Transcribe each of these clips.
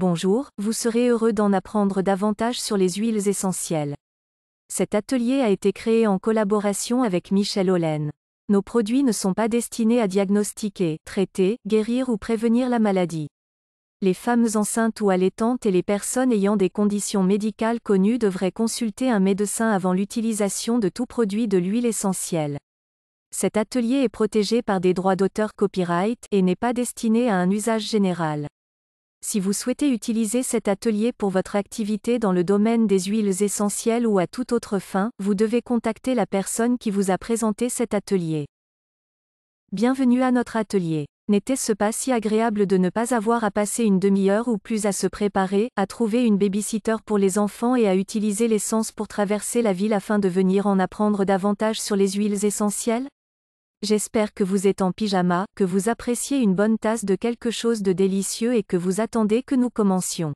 Bonjour, vous serez heureux d'en apprendre davantage sur les huiles essentielles. Cet atelier a été créé en collaboration avec Michel Hollen. Nos produits ne sont pas destinés à diagnostiquer, traiter, guérir ou prévenir la maladie. Les femmes enceintes ou allaitantes et les personnes ayant des conditions médicales connues devraient consulter un médecin avant l'utilisation de tout produit de l'huile essentielle. Cet atelier est protégé par des droits d'auteur copyright et n'est pas destiné à un usage général. Si vous souhaitez utiliser cet atelier pour votre activité dans le domaine des huiles essentielles ou à toute autre fin, vous devez contacter la personne qui vous a présenté cet atelier. Bienvenue à notre atelier. N'était-ce pas si agréable de ne pas avoir à passer une demi-heure ou plus à se préparer, à trouver une babysitter pour les enfants et à utiliser l'essence pour traverser la ville afin de venir en apprendre davantage sur les huiles essentielles J'espère que vous êtes en pyjama, que vous appréciez une bonne tasse de quelque chose de délicieux et que vous attendez que nous commencions.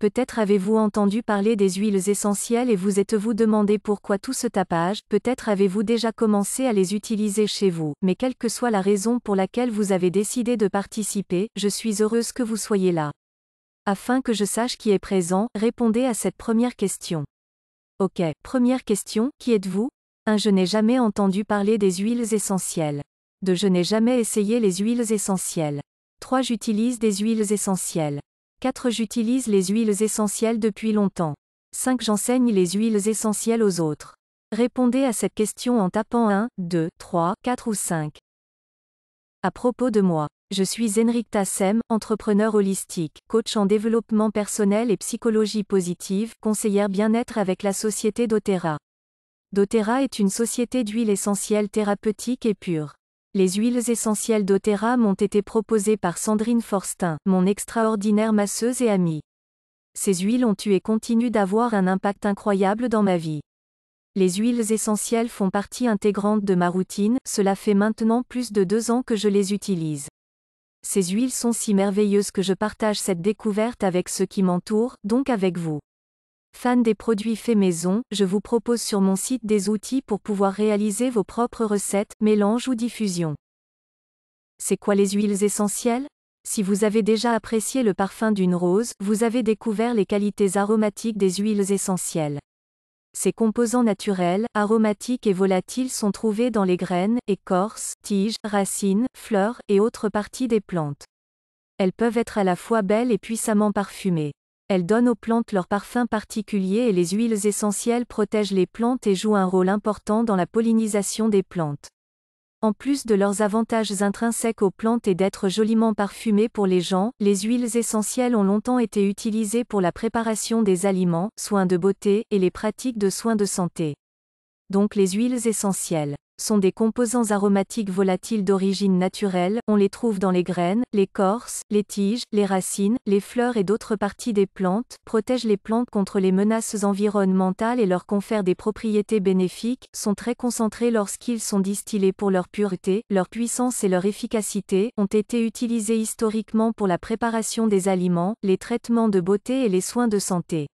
Peut-être avez-vous entendu parler des huiles essentielles et vous êtes-vous demandé pourquoi tout ce tapage, peut-être avez-vous déjà commencé à les utiliser chez vous, mais quelle que soit la raison pour laquelle vous avez décidé de participer, je suis heureuse que vous soyez là. Afin que je sache qui est présent, répondez à cette première question. Ok, première question, qui êtes-vous 1. Je n'ai jamais entendu parler des huiles essentielles. 2. Je n'ai jamais essayé les huiles essentielles. 3. J'utilise des huiles essentielles. 4. J'utilise les huiles essentielles depuis longtemps. 5. J'enseigne les huiles essentielles aux autres. Répondez à cette question en tapant 1, 2, 3, 4 ou 5. À propos de moi, je suis Enric Tassem, entrepreneur holistique, coach en développement personnel et psychologie positive, conseillère bien-être avec la société Dotera doTERRA est une société d'huiles essentielles thérapeutiques et pures. Les huiles essentielles doTERRA m'ont été proposées par Sandrine Forstin, mon extraordinaire masseuse et amie. Ces huiles ont eu et continuent d'avoir un impact incroyable dans ma vie. Les huiles essentielles font partie intégrante de ma routine, cela fait maintenant plus de deux ans que je les utilise. Ces huiles sont si merveilleuses que je partage cette découverte avec ceux qui m'entourent, donc avec vous. Fan des produits faits maison, je vous propose sur mon site des outils pour pouvoir réaliser vos propres recettes, mélanges ou diffusions. C'est quoi les huiles essentielles Si vous avez déjà apprécié le parfum d'une rose, vous avez découvert les qualités aromatiques des huiles essentielles. Ces composants naturels, aromatiques et volatiles sont trouvés dans les graines, écorces, tiges, racines, fleurs et autres parties des plantes. Elles peuvent être à la fois belles et puissamment parfumées. Elles donnent aux plantes leur parfum particulier et les huiles essentielles protègent les plantes et jouent un rôle important dans la pollinisation des plantes. En plus de leurs avantages intrinsèques aux plantes et d'être joliment parfumées pour les gens, les huiles essentielles ont longtemps été utilisées pour la préparation des aliments, soins de beauté et les pratiques de soins de santé. Donc les huiles essentielles sont des composants aromatiques volatiles d'origine naturelle, on les trouve dans les graines, les corses, les tiges, les racines, les fleurs et d'autres parties des plantes, protègent les plantes contre les menaces environnementales et leur confèrent des propriétés bénéfiques, sont très concentrés lorsqu'ils sont distillés pour leur pureté, leur puissance et leur efficacité, ont été utilisés historiquement pour la préparation des aliments, les traitements de beauté et les soins de santé.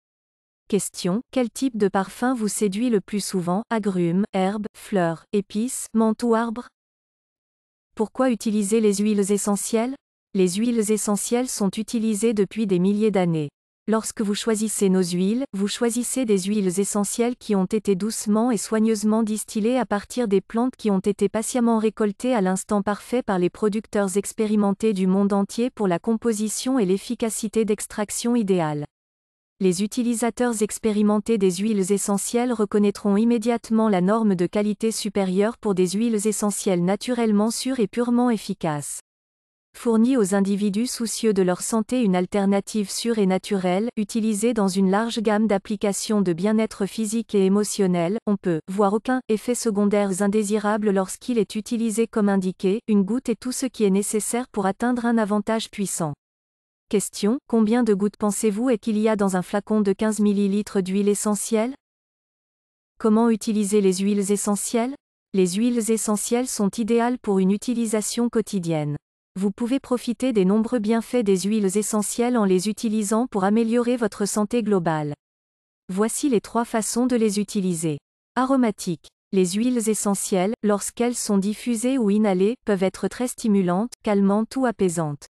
Question, quel type de parfum vous séduit le plus souvent Agrumes, herbes, fleurs, épices, menthe ou arbres Pourquoi utiliser les huiles essentielles Les huiles essentielles sont utilisées depuis des milliers d'années. Lorsque vous choisissez nos huiles, vous choisissez des huiles essentielles qui ont été doucement et soigneusement distillées à partir des plantes qui ont été patiemment récoltées à l'instant parfait par les producteurs expérimentés du monde entier pour la composition et l'efficacité d'extraction idéale les utilisateurs expérimentés des huiles essentielles reconnaîtront immédiatement la norme de qualité supérieure pour des huiles essentielles naturellement sûres et purement efficaces. Fournit aux individus soucieux de leur santé une alternative sûre et naturelle, utilisée dans une large gamme d'applications de bien-être physique et émotionnel, on peut voir aucun effet secondaire indésirable lorsqu'il est utilisé comme indiqué, une goutte est tout ce qui est nécessaire pour atteindre un avantage puissant. Question, combien de gouttes pensez-vous et qu'il y a dans un flacon de 15 ml d'huile essentielle Comment utiliser les huiles essentielles Les huiles essentielles sont idéales pour une utilisation quotidienne. Vous pouvez profiter des nombreux bienfaits des huiles essentielles en les utilisant pour améliorer votre santé globale. Voici les trois façons de les utiliser. Aromatiques. Les huiles essentielles, lorsqu'elles sont diffusées ou inhalées, peuvent être très stimulantes, calmantes ou apaisantes.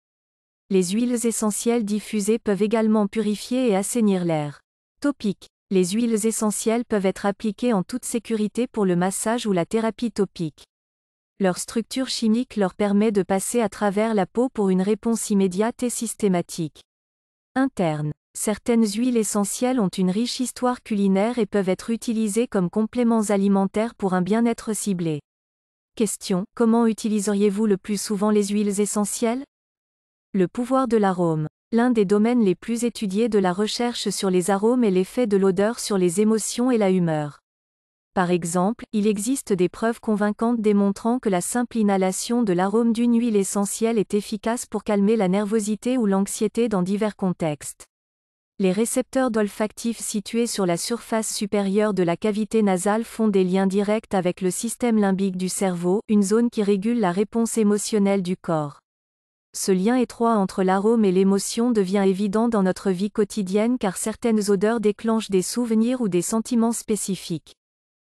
Les huiles essentielles diffusées peuvent également purifier et assainir l'air. Topique. Les huiles essentielles peuvent être appliquées en toute sécurité pour le massage ou la thérapie topique. Leur structure chimique leur permet de passer à travers la peau pour une réponse immédiate et systématique. Interne. Certaines huiles essentielles ont une riche histoire culinaire et peuvent être utilisées comme compléments alimentaires pour un bien-être ciblé. Question. Comment utiliseriez-vous le plus souvent les huiles essentielles le pouvoir de l'arôme. L'un des domaines les plus étudiés de la recherche sur les arômes est l'effet de l'odeur sur les émotions et la humeur. Par exemple, il existe des preuves convaincantes démontrant que la simple inhalation de l'arôme d'une huile essentielle est efficace pour calmer la nervosité ou l'anxiété dans divers contextes. Les récepteurs d'olfactifs situés sur la surface supérieure de la cavité nasale font des liens directs avec le système limbique du cerveau, une zone qui régule la réponse émotionnelle du corps. Ce lien étroit entre l'arôme et l'émotion devient évident dans notre vie quotidienne car certaines odeurs déclenchent des souvenirs ou des sentiments spécifiques.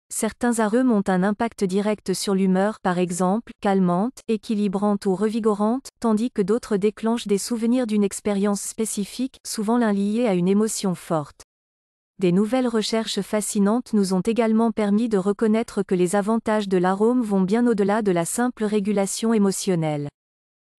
Certains arômes ont un impact direct sur l'humeur par exemple, calmante, équilibrante ou revigorante, tandis que d'autres déclenchent des souvenirs d'une expérience spécifique, souvent l'un lié à une émotion forte. Des nouvelles recherches fascinantes nous ont également permis de reconnaître que les avantages de l'arôme vont bien au-delà de la simple régulation émotionnelle.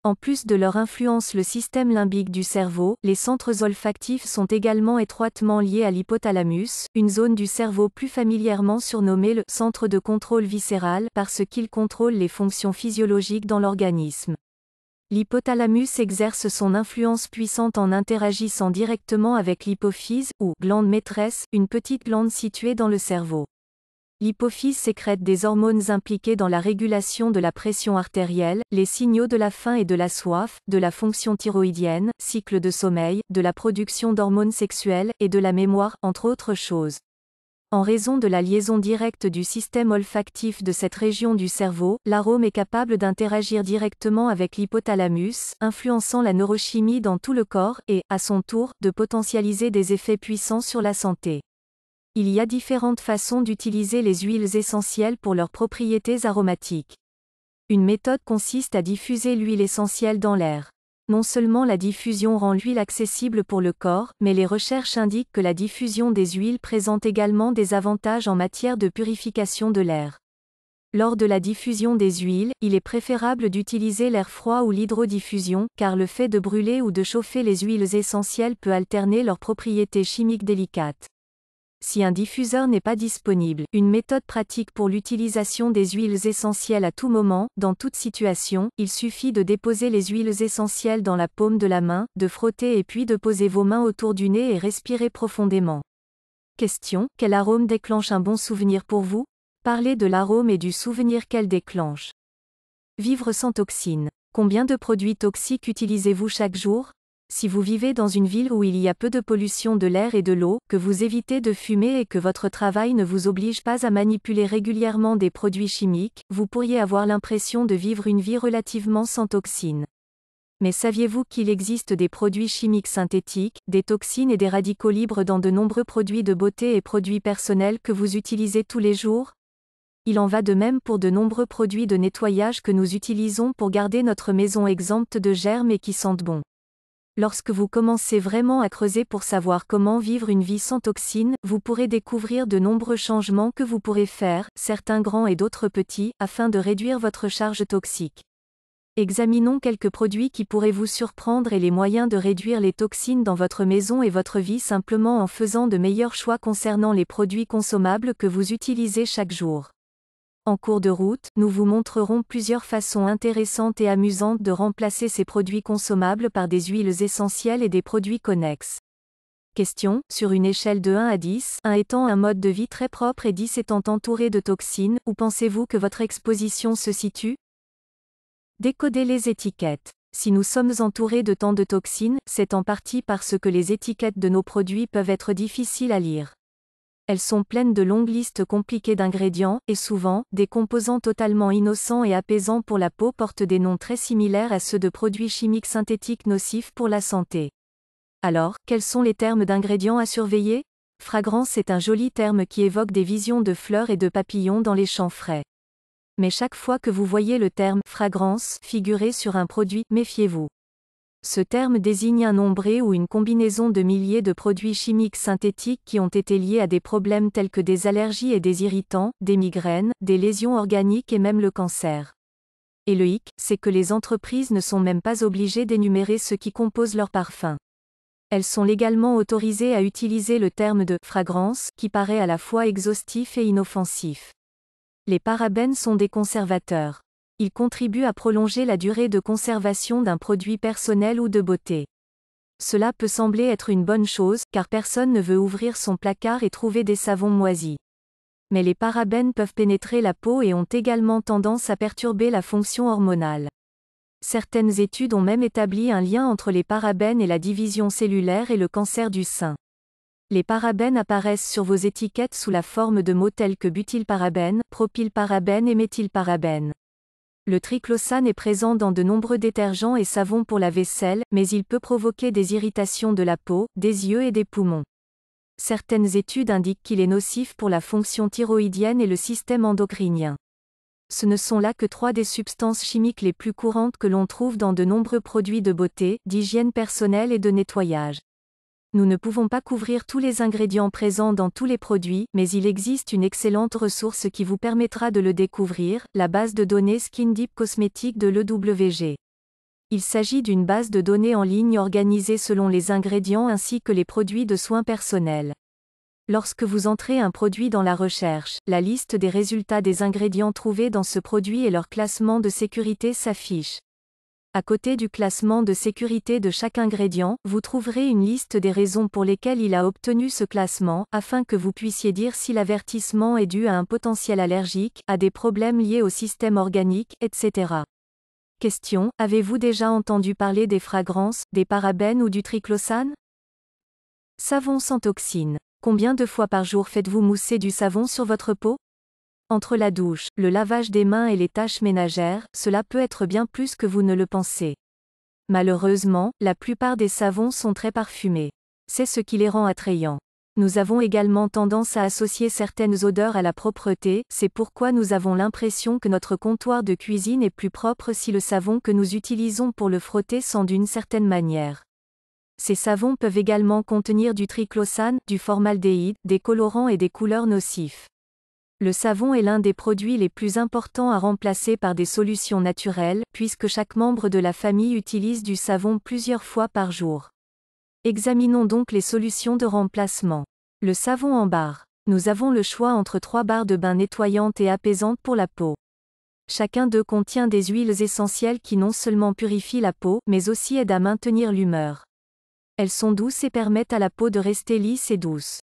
En plus de leur influence le système limbique du cerveau, les centres olfactifs sont également étroitement liés à l'hypothalamus, une zone du cerveau plus familièrement surnommée le centre de contrôle viscéral parce qu'il contrôle les fonctions physiologiques dans l'organisme. L'hypothalamus exerce son influence puissante en interagissant directement avec l'hypophyse, ou glande maîtresse, une petite glande située dans le cerveau. L'hypophyse sécrète des hormones impliquées dans la régulation de la pression artérielle, les signaux de la faim et de la soif, de la fonction thyroïdienne, cycle de sommeil, de la production d'hormones sexuelles, et de la mémoire, entre autres choses. En raison de la liaison directe du système olfactif de cette région du cerveau, l'arôme est capable d'interagir directement avec l'hypothalamus, influençant la neurochimie dans tout le corps et, à son tour, de potentialiser des effets puissants sur la santé. Il y a différentes façons d'utiliser les huiles essentielles pour leurs propriétés aromatiques. Une méthode consiste à diffuser l'huile essentielle dans l'air. Non seulement la diffusion rend l'huile accessible pour le corps, mais les recherches indiquent que la diffusion des huiles présente également des avantages en matière de purification de l'air. Lors de la diffusion des huiles, il est préférable d'utiliser l'air froid ou l'hydrodiffusion, car le fait de brûler ou de chauffer les huiles essentielles peut alterner leurs propriétés chimiques délicates. Si un diffuseur n'est pas disponible, une méthode pratique pour l'utilisation des huiles essentielles à tout moment, dans toute situation, il suffit de déposer les huiles essentielles dans la paume de la main, de frotter et puis de poser vos mains autour du nez et respirer profondément. Question, quel arôme déclenche un bon souvenir pour vous Parlez de l'arôme et du souvenir qu'elle déclenche. Vivre sans toxines. Combien de produits toxiques utilisez-vous chaque jour si vous vivez dans une ville où il y a peu de pollution de l'air et de l'eau, que vous évitez de fumer et que votre travail ne vous oblige pas à manipuler régulièrement des produits chimiques, vous pourriez avoir l'impression de vivre une vie relativement sans toxines. Mais saviez-vous qu'il existe des produits chimiques synthétiques, des toxines et des radicaux libres dans de nombreux produits de beauté et produits personnels que vous utilisez tous les jours il en va de même pour de nombreux produits de nettoyage que nous utilisons pour garder notre maison exempte de germes et qui sentent bon. Lorsque vous commencez vraiment à creuser pour savoir comment vivre une vie sans toxines, vous pourrez découvrir de nombreux changements que vous pourrez faire, certains grands et d'autres petits, afin de réduire votre charge toxique. Examinons quelques produits qui pourraient vous surprendre et les moyens de réduire les toxines dans votre maison et votre vie simplement en faisant de meilleurs choix concernant les produits consommables que vous utilisez chaque jour. En cours de route, nous vous montrerons plusieurs façons intéressantes et amusantes de remplacer ces produits consommables par des huiles essentielles et des produits connexes. Question, sur une échelle de 1 à 10, 1 étant un mode de vie très propre et 10 étant entouré de toxines, où pensez-vous que votre exposition se situe Décodez les étiquettes. Si nous sommes entourés de tant de toxines, c'est en partie parce que les étiquettes de nos produits peuvent être difficiles à lire elles sont pleines de longues listes compliquées d'ingrédients, et souvent, des composants totalement innocents et apaisants pour la peau portent des noms très similaires à ceux de produits chimiques synthétiques nocifs pour la santé. Alors, quels sont les termes d'ingrédients à surveiller Fragrance est un joli terme qui évoque des visions de fleurs et de papillons dans les champs frais. Mais chaque fois que vous voyez le terme fragrance figurer sur un produit, méfiez-vous. Ce terme désigne un nombre ou une combinaison de milliers de produits chimiques synthétiques qui ont été liés à des problèmes tels que des allergies et des irritants, des migraines, des lésions organiques et même le cancer. Et le hic, c'est que les entreprises ne sont même pas obligées d'énumérer ce qui compose leur parfum. Elles sont légalement autorisées à utiliser le terme de fragrance, qui paraît à la fois exhaustif et inoffensif. Les parabènes sont des conservateurs il contribue à prolonger la durée de conservation d'un produit personnel ou de beauté. Cela peut sembler être une bonne chose, car personne ne veut ouvrir son placard et trouver des savons moisis. Mais les parabènes peuvent pénétrer la peau et ont également tendance à perturber la fonction hormonale. Certaines études ont même établi un lien entre les parabènes et la division cellulaire et le cancer du sein. Les parabènes apparaissent sur vos étiquettes sous la forme de mots tels que butylparabène, propylparabène et méthylparabène. Le triclosane est présent dans de nombreux détergents et savons pour la vaisselle, mais il peut provoquer des irritations de la peau, des yeux et des poumons. Certaines études indiquent qu'il est nocif pour la fonction thyroïdienne et le système endocrinien. Ce ne sont là que trois des substances chimiques les plus courantes que l'on trouve dans de nombreux produits de beauté, d'hygiène personnelle et de nettoyage. Nous ne pouvons pas couvrir tous les ingrédients présents dans tous les produits, mais il existe une excellente ressource qui vous permettra de le découvrir, la base de données Skin Deep Cosmétique de l'EWG. Il s'agit d'une base de données en ligne organisée selon les ingrédients ainsi que les produits de soins personnels. Lorsque vous entrez un produit dans la recherche, la liste des résultats des ingrédients trouvés dans ce produit et leur classement de sécurité s'affiche. À côté du classement de sécurité de chaque ingrédient, vous trouverez une liste des raisons pour lesquelles il a obtenu ce classement, afin que vous puissiez dire si l'avertissement est dû à un potentiel allergique, à des problèmes liés au système organique, etc. Question, avez-vous déjà entendu parler des fragrances, des parabènes ou du triclosane Savon sans toxine. Combien de fois par jour faites-vous mousser du savon sur votre peau entre la douche, le lavage des mains et les tâches ménagères, cela peut être bien plus que vous ne le pensez. Malheureusement, la plupart des savons sont très parfumés. C'est ce qui les rend attrayants. Nous avons également tendance à associer certaines odeurs à la propreté, c'est pourquoi nous avons l'impression que notre comptoir de cuisine est plus propre si le savon que nous utilisons pour le frotter sent d'une certaine manière. Ces savons peuvent également contenir du triclosane, du formaldéhyde, des colorants et des couleurs nocifs. Le savon est l'un des produits les plus importants à remplacer par des solutions naturelles, puisque chaque membre de la famille utilise du savon plusieurs fois par jour. Examinons donc les solutions de remplacement. Le savon en barre. Nous avons le choix entre trois barres de bain nettoyantes et apaisantes pour la peau. Chacun d'eux contient des huiles essentielles qui non seulement purifient la peau, mais aussi aident à maintenir l'humeur. Elles sont douces et permettent à la peau de rester lisse et douce.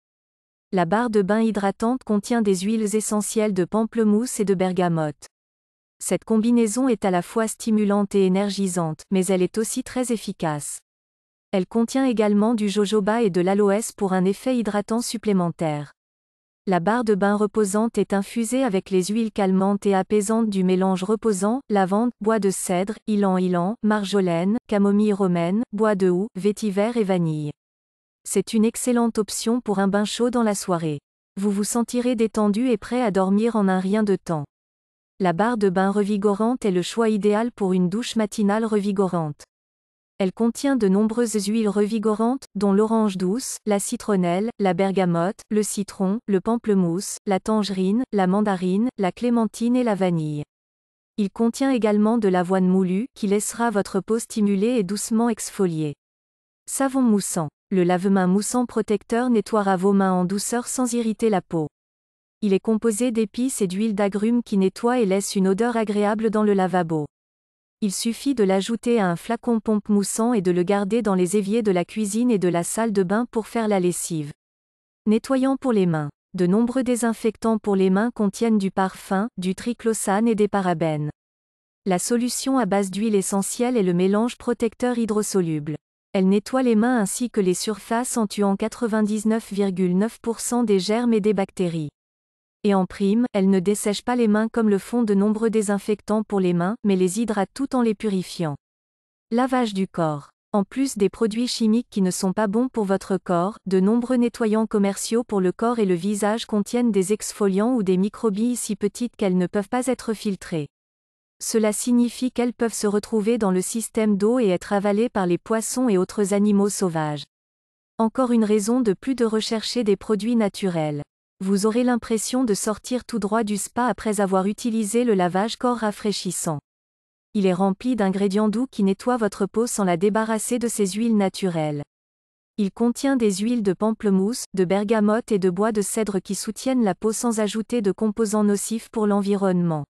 La barre de bain hydratante contient des huiles essentielles de pamplemousse et de bergamote. Cette combinaison est à la fois stimulante et énergisante, mais elle est aussi très efficace. Elle contient également du jojoba et de l'aloès pour un effet hydratant supplémentaire. La barre de bain reposante est infusée avec les huiles calmantes et apaisantes du mélange reposant, lavande, bois de cèdre, ilan ilan marjolaine, camomille romaine, bois de houx, vétiver et vanille. C'est une excellente option pour un bain chaud dans la soirée. Vous vous sentirez détendu et prêt à dormir en un rien de temps. La barre de bain revigorante est le choix idéal pour une douche matinale revigorante. Elle contient de nombreuses huiles revigorantes, dont l'orange douce, la citronnelle, la bergamote, le citron, le pamplemousse, la tangerine, la mandarine, la clémentine et la vanille. Il contient également de l'avoine moulue, qui laissera votre peau stimulée et doucement exfoliée. Savon moussant. Le lave moussant protecteur nettoiera vos mains en douceur sans irriter la peau. Il est composé d'épices et d'huile d'agrumes qui nettoient et laissent une odeur agréable dans le lavabo. Il suffit de l'ajouter à un flacon pompe moussant et de le garder dans les éviers de la cuisine et de la salle de bain pour faire la lessive. Nettoyant pour les mains. De nombreux désinfectants pour les mains contiennent du parfum, du triclosane et des parabènes. La solution à base d'huile essentielle est le mélange protecteur hydrosoluble elle nettoie les mains ainsi que les surfaces en tuant 99,9% des germes et des bactéries. Et en prime, elle ne dessèche pas les mains comme le font de nombreux désinfectants pour les mains, mais les hydrate tout en les purifiant. Lavage du corps. En plus des produits chimiques qui ne sont pas bons pour votre corps, de nombreux nettoyants commerciaux pour le corps et le visage contiennent des exfoliants ou des microbilles si petites qu'elles ne peuvent pas être filtrées. Cela signifie qu'elles peuvent se retrouver dans le système d'eau et être avalées par les poissons et autres animaux sauvages. Encore une raison de plus de rechercher des produits naturels. Vous aurez l'impression de sortir tout droit du spa après avoir utilisé le lavage corps rafraîchissant. Il est rempli d'ingrédients doux qui nettoient votre peau sans la débarrasser de ses huiles naturelles. Il contient des huiles de pamplemousse, de bergamote et de bois de cèdre qui soutiennent la peau sans ajouter de composants nocifs pour l'environnement.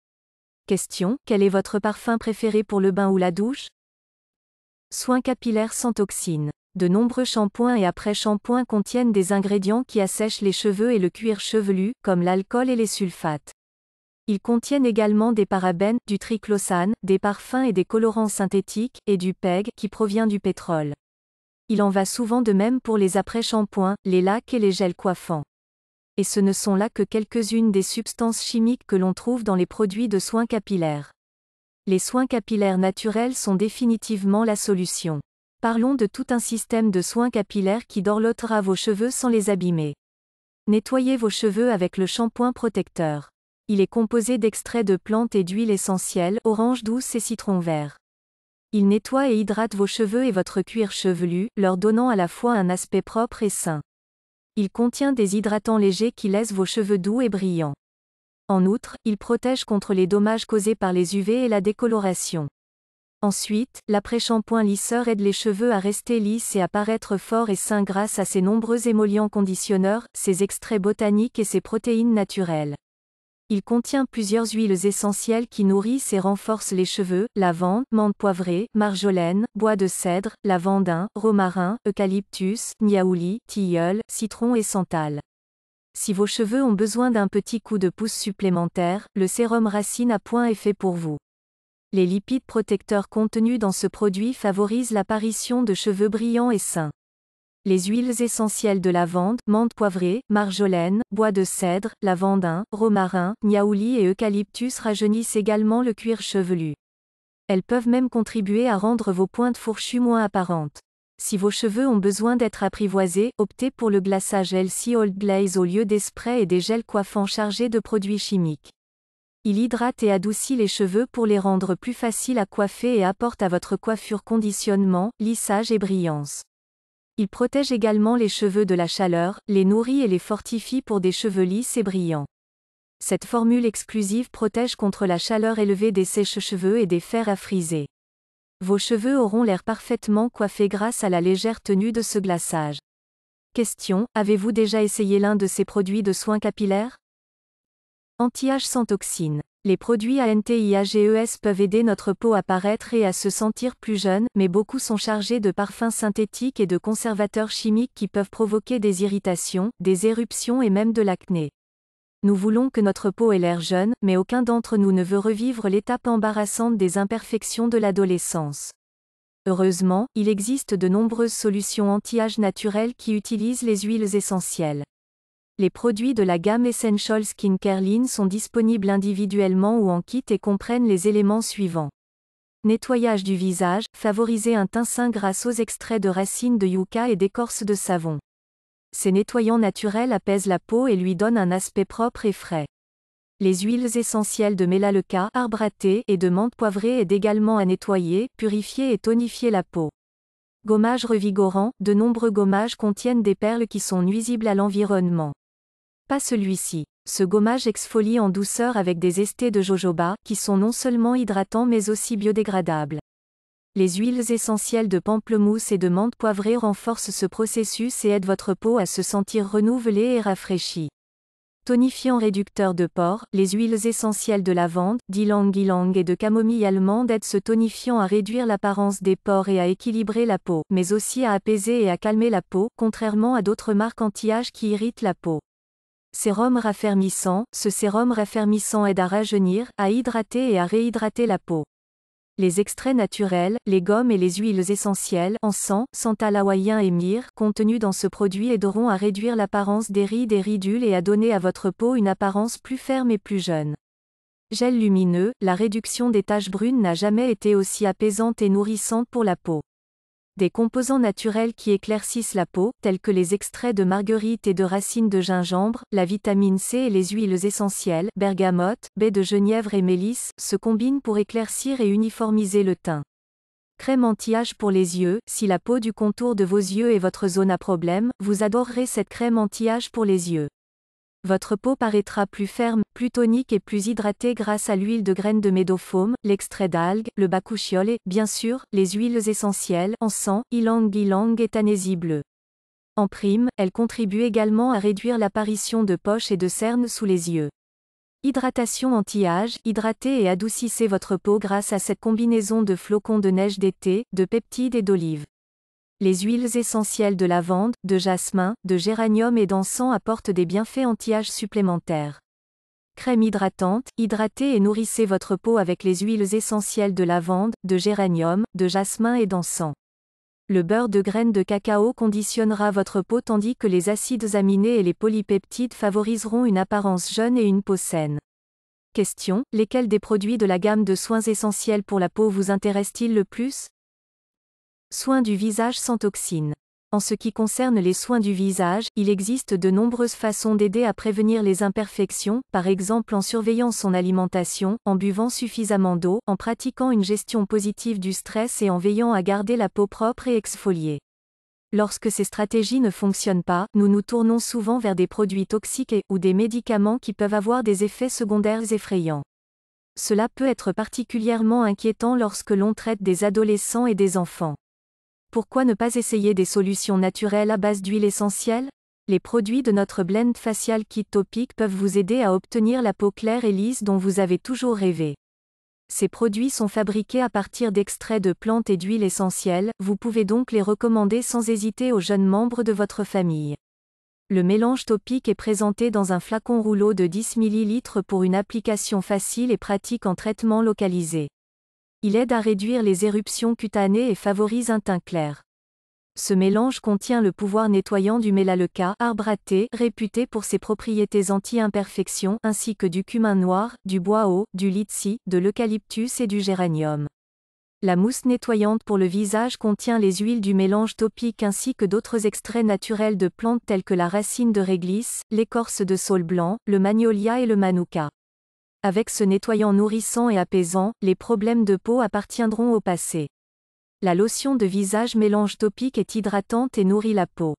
Question, quel est votre parfum préféré pour le bain ou la douche Soins capillaires sans toxines. De nombreux shampoings et après-shampoings contiennent des ingrédients qui assèchent les cheveux et le cuir chevelu, comme l'alcool et les sulfates. Ils contiennent également des parabènes, du triclosane, des parfums et des colorants synthétiques, et du PEG, qui provient du pétrole. Il en va souvent de même pour les après-shampoings, les lacs et les gels coiffants et ce ne sont là que quelques-unes des substances chimiques que l'on trouve dans les produits de soins capillaires. Les soins capillaires naturels sont définitivement la solution. Parlons de tout un système de soins capillaires qui dorlotera vos cheveux sans les abîmer. Nettoyez vos cheveux avec le shampoing protecteur. Il est composé d'extraits de plantes et d'huiles essentielles, orange douce et citron vert. Il nettoie et hydrate vos cheveux et votre cuir chevelu, leur donnant à la fois un aspect propre et sain. Il contient des hydratants légers qui laissent vos cheveux doux et brillants. En outre, il protège contre les dommages causés par les UV et la décoloration. Ensuite, l'après-shampoing lisseur aide les cheveux à rester lisses et à paraître forts et sains grâce à ses nombreux émollients conditionneurs, ses extraits botaniques et ses protéines naturelles. Il contient plusieurs huiles essentielles qui nourrissent et renforcent les cheveux, lavande, menthe poivrée, marjolaine, bois de cèdre, lavandin, romarin, eucalyptus, niaouli, tilleul, citron et santal. Si vos cheveux ont besoin d'un petit coup de pouce supplémentaire, le sérum racine à point est fait pour vous. Les lipides protecteurs contenus dans ce produit favorisent l'apparition de cheveux brillants et sains. Les huiles essentielles de lavande, menthe poivrée, marjolaine, bois de cèdre, lavandin, romarin, niaouli et eucalyptus rajeunissent également le cuir chevelu. Elles peuvent même contribuer à rendre vos pointes fourchues moins apparentes. Si vos cheveux ont besoin d'être apprivoisés, optez pour le glaçage LC Old Glaze au lieu des sprays et des gels coiffants chargés de produits chimiques. Il hydrate et adoucit les cheveux pour les rendre plus faciles à coiffer et apporte à votre coiffure conditionnement, lissage et brillance. Il protège également les cheveux de la chaleur, les nourrit et les fortifie pour des cheveux lisses et brillants. Cette formule exclusive protège contre la chaleur élevée des sèches-cheveux et des fers à friser. Vos cheveux auront l'air parfaitement coiffés grâce à la légère tenue de ce glaçage. Question, avez-vous déjà essayé l'un de ces produits de soins capillaires Anti-âge sans toxines. Les produits ANTIAGES peuvent aider notre peau à paraître et à se sentir plus jeune, mais beaucoup sont chargés de parfums synthétiques et de conservateurs chimiques qui peuvent provoquer des irritations, des éruptions et même de l'acné. Nous voulons que notre peau ait l'air jeune, mais aucun d'entre nous ne veut revivre l'étape embarrassante des imperfections de l'adolescence. Heureusement, il existe de nombreuses solutions anti-âge naturelles qui utilisent les huiles essentielles. Les produits de la gamme Essential Skin Line sont disponibles individuellement ou en kit et comprennent les éléments suivants. Nettoyage du visage, favoriser un teint sain grâce aux extraits de racines de yucca et d'écorce de savon. Ces nettoyants naturels apaisent la peau et lui donnent un aspect propre et frais. Les huiles essentielles de mélaleuca, arbre à thé et de menthe poivrée aident également à nettoyer, purifier et tonifier la peau. Gommage revigorant, de nombreux gommages contiennent des perles qui sont nuisibles à l'environnement. Pas celui-ci. Ce gommage exfolie en douceur avec des estés de jojoba, qui sont non seulement hydratants mais aussi biodégradables. Les huiles essentielles de pamplemousse et de menthe poivrée renforcent ce processus et aident votre peau à se sentir renouvelée et rafraîchie. Tonifiant réducteur de porc, les huiles essentielles de lavande, d'ylang ylang et de camomille allemande aident ce tonifiant à réduire l'apparence des pores et à équilibrer la peau, mais aussi à apaiser et à calmer la peau, contrairement à d'autres marques anti-âge qui irritent la peau. Sérum raffermissant, ce sérum raffermissant aide à rajeunir, à hydrater et à réhydrater la peau. Les extraits naturels, les gommes et les huiles essentielles, sang, santal hawaïen et myrrhe, contenus dans ce produit aideront à réduire l'apparence des rides et ridules et à donner à votre peau une apparence plus ferme et plus jeune. Gel lumineux, la réduction des taches brunes n'a jamais été aussi apaisante et nourrissante pour la peau des composants naturels qui éclaircissent la peau, tels que les extraits de marguerite et de racines de gingembre, la vitamine C et les huiles essentielles, bergamote, baie de genièvre et mélisse, se combinent pour éclaircir et uniformiser le teint. Crème anti-âge pour les yeux, si la peau du contour de vos yeux est votre zone à problème, vous adorerez cette crème anti-âge pour les yeux. Votre peau paraîtra plus ferme, plus tonique et plus hydratée grâce à l'huile de graines de médofaume, l'extrait d'algues, le bakuchiol et, bien sûr, les huiles essentielles, en sang, ylang ylang et tanaisie bleue. En prime, elle contribue également à réduire l'apparition de poches et de cernes sous les yeux. Hydratation anti-âge, hydratez et adoucissez votre peau grâce à cette combinaison de flocons de neige d'été, de peptides et d'olives les huiles essentielles de lavande, de jasmin, de géranium et d'encens apportent des bienfaits anti-âge supplémentaires. Crème hydratante, hydratez et nourrissez votre peau avec les huiles essentielles de lavande, de géranium, de jasmin et d'encens. Le beurre de graines de cacao conditionnera votre peau tandis que les acides aminés et les polypeptides favoriseront une apparence jeune et une peau saine. Question, lesquels des produits de la gamme de soins essentiels pour la peau vous intéressent-ils le plus Soins du visage sans toxines. En ce qui concerne les soins du visage, il existe de nombreuses façons d'aider à prévenir les imperfections, par exemple en surveillant son alimentation, en buvant suffisamment d'eau, en pratiquant une gestion positive du stress et en veillant à garder la peau propre et exfoliée. Lorsque ces stratégies ne fonctionnent pas, nous nous tournons souvent vers des produits toxiques et ou des médicaments qui peuvent avoir des effets secondaires effrayants. Cela peut être particulièrement inquiétant lorsque l'on traite des adolescents et des enfants. Pourquoi ne pas essayer des solutions naturelles à base d'huile essentielle Les produits de notre Blend Facial Kit Topic peuvent vous aider à obtenir la peau claire et lisse dont vous avez toujours rêvé. Ces produits sont fabriqués à partir d'extraits de plantes et d'huile essentielle, vous pouvez donc les recommander sans hésiter aux jeunes membres de votre famille. Le mélange topique est présenté dans un flacon rouleau de 10 ml pour une application facile et pratique en traitement localisé. Il aide à réduire les éruptions cutanées et favorise un teint clair. Ce mélange contient le pouvoir nettoyant du mélaleuca, arbre réputé pour ses propriétés anti imperfections ainsi que du cumin noir, du bois haut, du litsi, de l'eucalyptus et du géranium. La mousse nettoyante pour le visage contient les huiles du mélange topique ainsi que d'autres extraits naturels de plantes tels que la racine de réglisse, l'écorce de saule blanc, le magnolia et le manuka. Avec ce nettoyant nourrissant et apaisant, les problèmes de peau appartiendront au passé. La lotion de visage mélange topique est hydratante et nourrit la peau.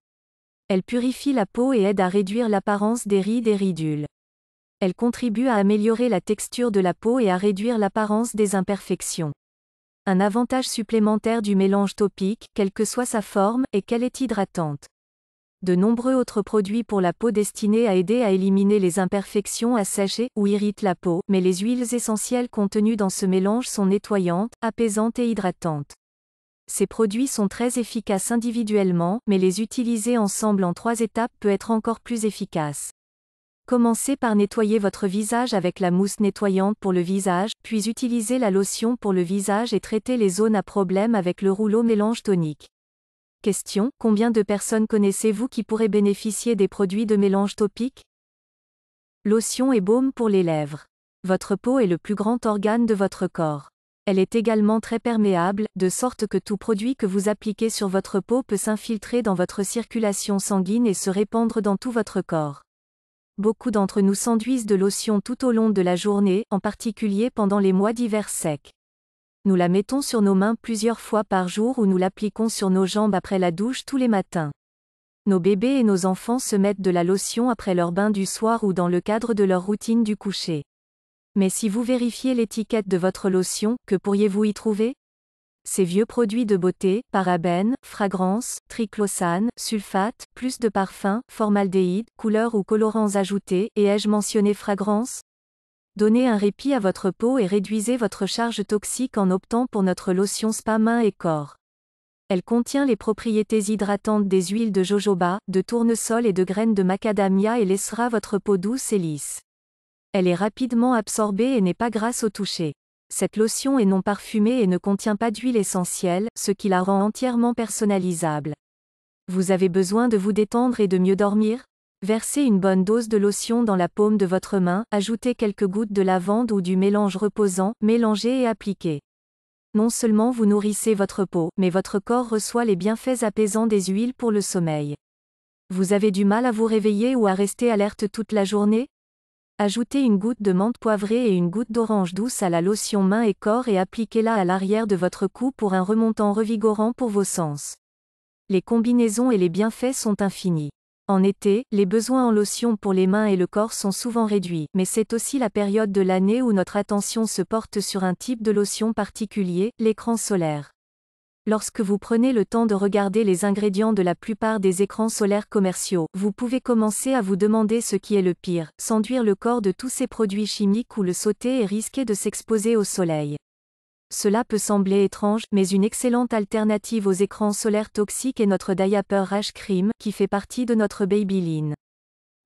Elle purifie la peau et aide à réduire l'apparence des rides et ridules. Elle contribue à améliorer la texture de la peau et à réduire l'apparence des imperfections. Un avantage supplémentaire du mélange topique, quelle que soit sa forme, est qu'elle est hydratante de nombreux autres produits pour la peau destinés à aider à éliminer les imperfections à sécher ou irritent la peau, mais les huiles essentielles contenues dans ce mélange sont nettoyantes, apaisantes et hydratantes. Ces produits sont très efficaces individuellement, mais les utiliser ensemble en trois étapes peut être encore plus efficace. Commencez par nettoyer votre visage avec la mousse nettoyante pour le visage, puis utilisez la lotion pour le visage et traitez les zones à problème avec le rouleau mélange tonique. Question, combien de personnes connaissez-vous qui pourraient bénéficier des produits de mélange topique Lotion et baume pour les lèvres. Votre peau est le plus grand organe de votre corps. Elle est également très perméable, de sorte que tout produit que vous appliquez sur votre peau peut s'infiltrer dans votre circulation sanguine et se répandre dans tout votre corps. Beaucoup d'entre nous s'enduisent de lotion tout au long de la journée, en particulier pendant les mois d'hiver secs nous la mettons sur nos mains plusieurs fois par jour ou nous l'appliquons sur nos jambes après la douche tous les matins. Nos bébés et nos enfants se mettent de la lotion après leur bain du soir ou dans le cadre de leur routine du coucher. Mais si vous vérifiez l'étiquette de votre lotion, que pourriez-vous y trouver Ces vieux produits de beauté, parabènes, fragrances, triclosane, sulfate, plus de parfums, formaldéhyde, couleurs ou colorants ajoutés, et ai-je mentionné fragrance Donnez un répit à votre peau et réduisez votre charge toxique en optant pour notre lotion spa main et corps. Elle contient les propriétés hydratantes des huiles de jojoba, de tournesol et de graines de macadamia et laissera votre peau douce et lisse. Elle est rapidement absorbée et n'est pas grasse au toucher. Cette lotion est non parfumée et ne contient pas d'huile essentielle, ce qui la rend entièrement personnalisable. Vous avez besoin de vous détendre et de mieux dormir Versez une bonne dose de lotion dans la paume de votre main, ajoutez quelques gouttes de lavande ou du mélange reposant, mélangez et appliquez. Non seulement vous nourrissez votre peau, mais votre corps reçoit les bienfaits apaisants des huiles pour le sommeil. Vous avez du mal à vous réveiller ou à rester alerte toute la journée Ajoutez une goutte de menthe poivrée et une goutte d'orange douce à la lotion main et corps et appliquez-la à l'arrière de votre cou pour un remontant revigorant pour vos sens. Les combinaisons et les bienfaits sont infinis. En été, les besoins en lotion pour les mains et le corps sont souvent réduits, mais c'est aussi la période de l'année où notre attention se porte sur un type de lotion particulier, l'écran solaire. Lorsque vous prenez le temps de regarder les ingrédients de la plupart des écrans solaires commerciaux, vous pouvez commencer à vous demander ce qui est le pire, s'enduire le corps de tous ces produits chimiques ou le sauter et risquer de s'exposer au soleil. Cela peut sembler étrange, mais une excellente alternative aux écrans solaires toxiques est notre Diaper Rash Cream, qui fait partie de notre Babyline.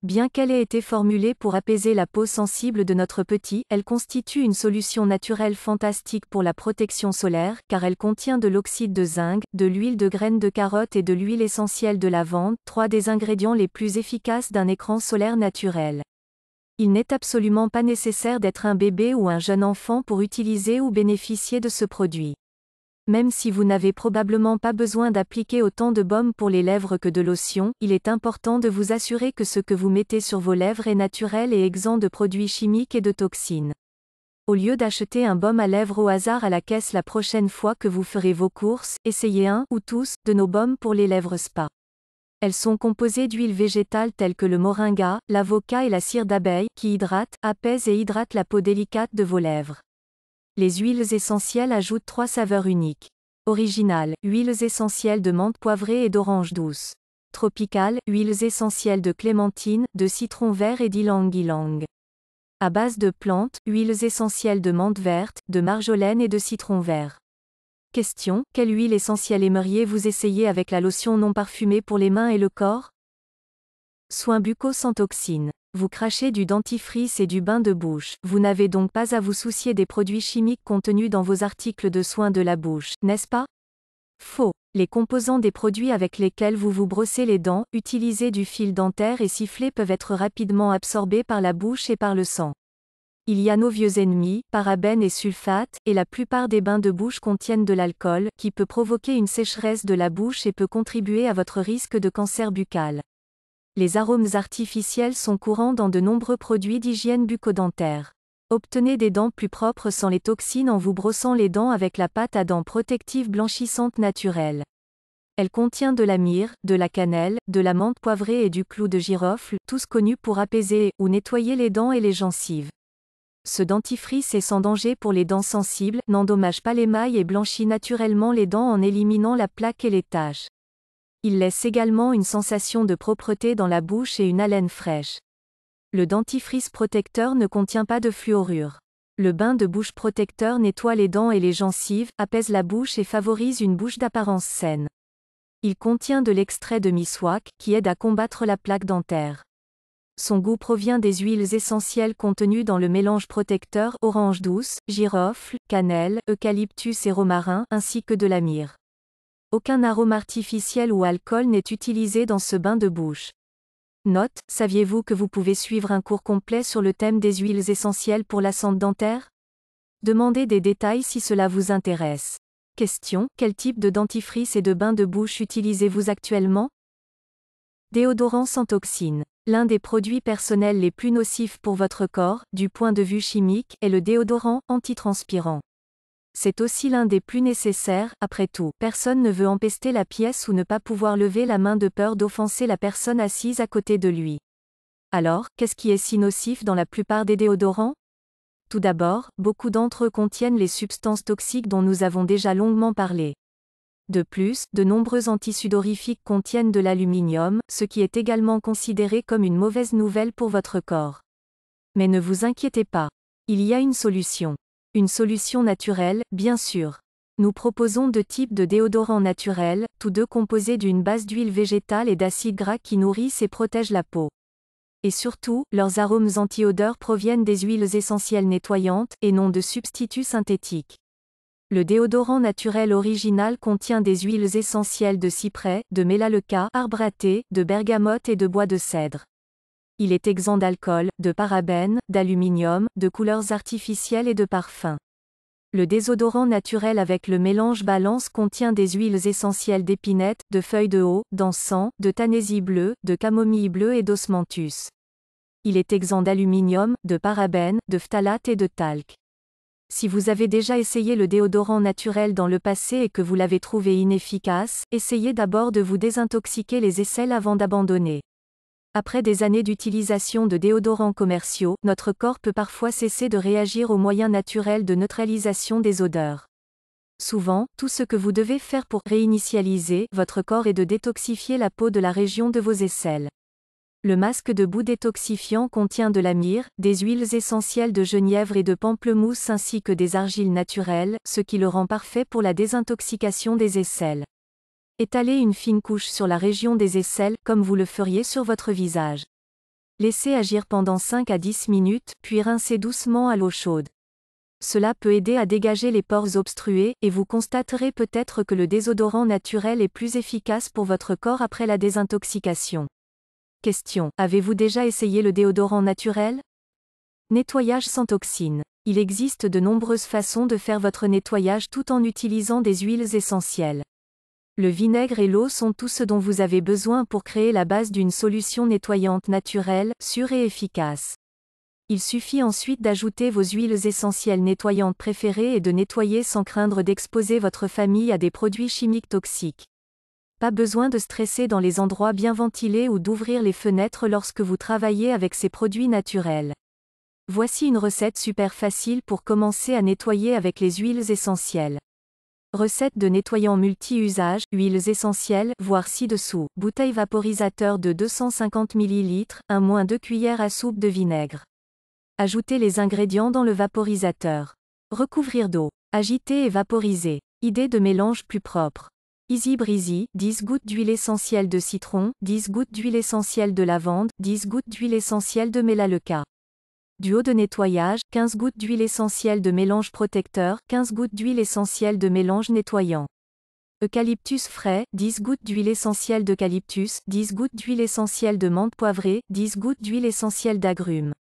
Bien qu'elle ait été formulée pour apaiser la peau sensible de notre petit, elle constitue une solution naturelle fantastique pour la protection solaire, car elle contient de l'oxyde de zinc, de l'huile de graines de carotte et de l'huile essentielle de lavande, trois des ingrédients les plus efficaces d'un écran solaire naturel. Il n'est absolument pas nécessaire d'être un bébé ou un jeune enfant pour utiliser ou bénéficier de ce produit. Même si vous n'avez probablement pas besoin d'appliquer autant de baume pour les lèvres que de lotion, il est important de vous assurer que ce que vous mettez sur vos lèvres est naturel et exempt de produits chimiques et de toxines. Au lieu d'acheter un baume à lèvres au hasard à la caisse la prochaine fois que vous ferez vos courses, essayez un, ou tous, de nos baumes pour les lèvres spa. Elles sont composées d'huiles végétales telles que le moringa, l'avocat et la cire d'abeille, qui hydratent, apaisent et hydratent la peau délicate de vos lèvres. Les huiles essentielles ajoutent trois saveurs uniques. Originales, huiles essentielles de menthe poivrée et d'orange douce. Tropicales, huiles essentielles de clémentine, de citron vert et d'ylang ylang. À base de plantes, huiles essentielles de menthe verte, de marjolaine et de citron vert. Question, quelle huile essentielle aimeriez-vous essayer avec la lotion non parfumée pour les mains et le corps Soins buccaux sans toxines. Vous crachez du dentifrice et du bain de bouche. Vous n'avez donc pas à vous soucier des produits chimiques contenus dans vos articles de soins de la bouche, n'est-ce pas Faux. Les composants des produits avec lesquels vous vous brossez les dents, utilisez du fil dentaire et sifflez peuvent être rapidement absorbés par la bouche et par le sang. Il y a nos vieux ennemis, parabènes et sulfates, et la plupart des bains de bouche contiennent de l'alcool, qui peut provoquer une sécheresse de la bouche et peut contribuer à votre risque de cancer buccal. Les arômes artificiels sont courants dans de nombreux produits d'hygiène bucco-dentaire. Obtenez des dents plus propres sans les toxines en vous brossant les dents avec la pâte à dents protective blanchissante naturelle. Elle contient de la myrrhe, de la cannelle, de la menthe poivrée et du clou de girofle, tous connus pour apaiser ou nettoyer les dents et les gencives. Ce dentifrice est sans danger pour les dents sensibles, n'endommage pas les mailles et blanchit naturellement les dents en éliminant la plaque et les taches. Il laisse également une sensation de propreté dans la bouche et une haleine fraîche. Le dentifrice protecteur ne contient pas de fluorure. Le bain de bouche protecteur nettoie les dents et les gencives, apaise la bouche et favorise une bouche d'apparence saine. Il contient de l'extrait de miswak qui aide à combattre la plaque dentaire. Son goût provient des huiles essentielles contenues dans le mélange protecteur orange douce, girofle, cannelle, eucalyptus et romarin ainsi que de la myrrhe. Aucun arôme artificiel ou alcool n'est utilisé dans ce bain de bouche. Note, saviez-vous que vous pouvez suivre un cours complet sur le thème des huiles essentielles pour la santé dentaire Demandez des détails si cela vous intéresse. Question, quel type de dentifrice et de bain de bouche utilisez-vous actuellement Déodorant sans toxines. L'un des produits personnels les plus nocifs pour votre corps, du point de vue chimique, est le déodorant antitranspirant. C'est aussi l'un des plus nécessaires, après tout. Personne ne veut empester la pièce ou ne pas pouvoir lever la main de peur d'offenser la personne assise à côté de lui. Alors, qu'est-ce qui est si nocif dans la plupart des déodorants Tout d'abord, beaucoup d'entre eux contiennent les substances toxiques dont nous avons déjà longuement parlé. De plus, de nombreux antisudorifiques contiennent de l'aluminium, ce qui est également considéré comme une mauvaise nouvelle pour votre corps. Mais ne vous inquiétez pas. Il y a une solution. Une solution naturelle, bien sûr. Nous proposons deux types de déodorants naturels, tous deux composés d'une base d'huile végétale et d'acides gras qui nourrissent et protègent la peau. Et surtout, leurs arômes anti-odeurs proviennent des huiles essentielles nettoyantes, et non de substituts synthétiques. Le déodorant naturel original contient des huiles essentielles de cyprès, de mélaleuca, arbraté, de bergamote et de bois de cèdre. Il est exempt d'alcool, de parabène, d'aluminium, de couleurs artificielles et de parfums. Le désodorant naturel avec le mélange balance contient des huiles essentielles d'épinette, de feuilles de haut, d'encens, de tanésie bleue, de camomille bleue et d'osmanthus. Il est exempt d'aluminium, de parabènes, de phtalate et de talc. Si vous avez déjà essayé le déodorant naturel dans le passé et que vous l'avez trouvé inefficace, essayez d'abord de vous désintoxiquer les aisselles avant d'abandonner. Après des années d'utilisation de déodorants commerciaux, notre corps peut parfois cesser de réagir aux moyens naturels de neutralisation des odeurs. Souvent, tout ce que vous devez faire pour réinitialiser votre corps est de détoxifier la peau de la région de vos aisselles. Le masque de boue détoxifiant contient de la myrrhe, des huiles essentielles de genièvre et de pamplemousse ainsi que des argiles naturelles, ce qui le rend parfait pour la désintoxication des aisselles. Étalez une fine couche sur la région des aisselles, comme vous le feriez sur votre visage. Laissez agir pendant 5 à 10 minutes, puis rincez doucement à l'eau chaude. Cela peut aider à dégager les pores obstrués, et vous constaterez peut-être que le désodorant naturel est plus efficace pour votre corps après la désintoxication. Question. Avez-vous déjà essayé le déodorant naturel Nettoyage sans toxines. Il existe de nombreuses façons de faire votre nettoyage tout en utilisant des huiles essentielles. Le vinaigre et l'eau sont tout ce dont vous avez besoin pour créer la base d'une solution nettoyante naturelle, sûre et efficace. Il suffit ensuite d'ajouter vos huiles essentielles nettoyantes préférées et de nettoyer sans craindre d'exposer votre famille à des produits chimiques toxiques. Pas besoin de stresser dans les endroits bien ventilés ou d'ouvrir les fenêtres lorsque vous travaillez avec ces produits naturels. Voici une recette super facile pour commencer à nettoyer avec les huiles essentielles. Recette de nettoyant multi-usage, huiles essentielles, voir ci-dessous. Bouteille vaporisateur de 250 ml, 1 moins 2 cuillères à soupe de vinaigre. Ajoutez les ingrédients dans le vaporisateur. Recouvrir d'eau. Agiter et vaporiser. Idée de mélange plus propre. Easy Breezy, 10 gouttes d'huile essentielle de citron, 10 gouttes d'huile essentielle de lavande, 10 gouttes d'huile essentielle de mélaleuca. Duo de nettoyage, 15 gouttes d'huile essentielle de mélange protecteur, 15 gouttes d'huile essentielle de mélange nettoyant. Eucalyptus frais, 10 gouttes d'huile essentielle d'eucalyptus, 10 gouttes d'huile essentielle de menthe poivrée, 10 gouttes d'huile essentielle d'agrumes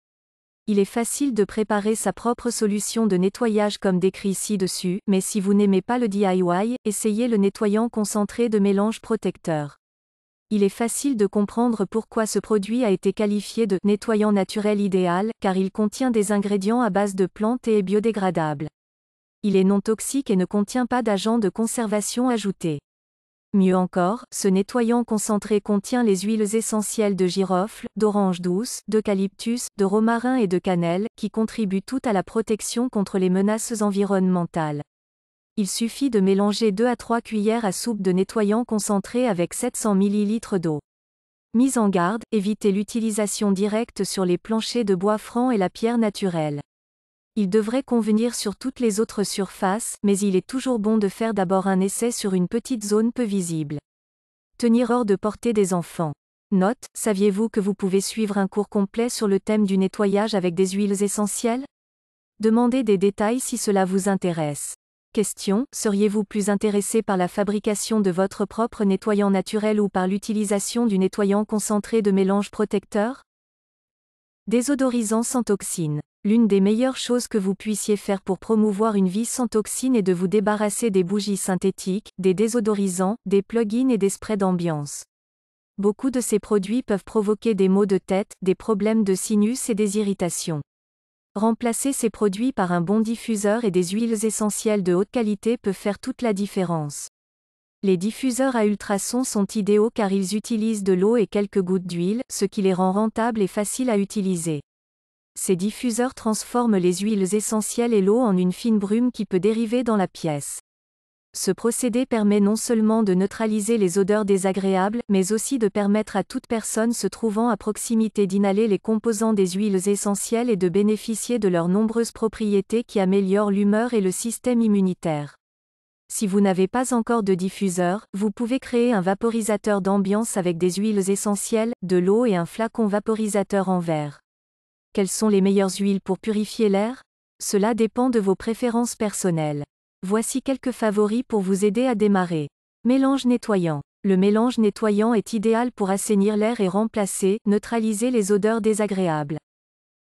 il est facile de préparer sa propre solution de nettoyage comme décrit ci-dessus, mais si vous n'aimez pas le DIY, essayez le nettoyant concentré de mélange protecteur. Il est facile de comprendre pourquoi ce produit a été qualifié de nettoyant naturel idéal, car il contient des ingrédients à base de plantes et est biodégradable. Il est non toxique et ne contient pas d'agents de conservation ajoutés. Mieux encore, ce nettoyant concentré contient les huiles essentielles de girofle, d'orange douce, d'eucalyptus, de romarin et de cannelle, qui contribuent toutes à la protection contre les menaces environnementales. Il suffit de mélanger 2 à 3 cuillères à soupe de nettoyant concentré avec 700 ml d'eau. Mise en garde, évitez l'utilisation directe sur les planchers de bois franc et la pierre naturelle. Il devrait convenir sur toutes les autres surfaces, mais il est toujours bon de faire d'abord un essai sur une petite zone peu visible. Tenir hors de portée des enfants. Note, saviez-vous que vous pouvez suivre un cours complet sur le thème du nettoyage avec des huiles essentielles Demandez des détails si cela vous intéresse. Question, seriez-vous plus intéressé par la fabrication de votre propre nettoyant naturel ou par l'utilisation du nettoyant concentré de mélange protecteur Désodorisant sans toxines. L'une des meilleures choses que vous puissiez faire pour promouvoir une vie sans toxines est de vous débarrasser des bougies synthétiques, des désodorisants, des plugins et des sprays d'ambiance. Beaucoup de ces produits peuvent provoquer des maux de tête, des problèmes de sinus et des irritations. Remplacer ces produits par un bon diffuseur et des huiles essentielles de haute qualité peut faire toute la différence. Les diffuseurs à ultrasons sont idéaux car ils utilisent de l'eau et quelques gouttes d'huile, ce qui les rend rentables et faciles à utiliser. Ces diffuseurs transforment les huiles essentielles et l'eau en une fine brume qui peut dériver dans la pièce. Ce procédé permet non seulement de neutraliser les odeurs désagréables, mais aussi de permettre à toute personne se trouvant à proximité d'inhaler les composants des huiles essentielles et de bénéficier de leurs nombreuses propriétés qui améliorent l'humeur et le système immunitaire. Si vous n'avez pas encore de diffuseur, vous pouvez créer un vaporisateur d'ambiance avec des huiles essentielles, de l'eau et un flacon vaporisateur en verre. Quelles sont les meilleures huiles pour purifier l'air Cela dépend de vos préférences personnelles. Voici quelques favoris pour vous aider à démarrer. Mélange nettoyant. Le mélange nettoyant est idéal pour assainir l'air et remplacer, neutraliser les odeurs désagréables.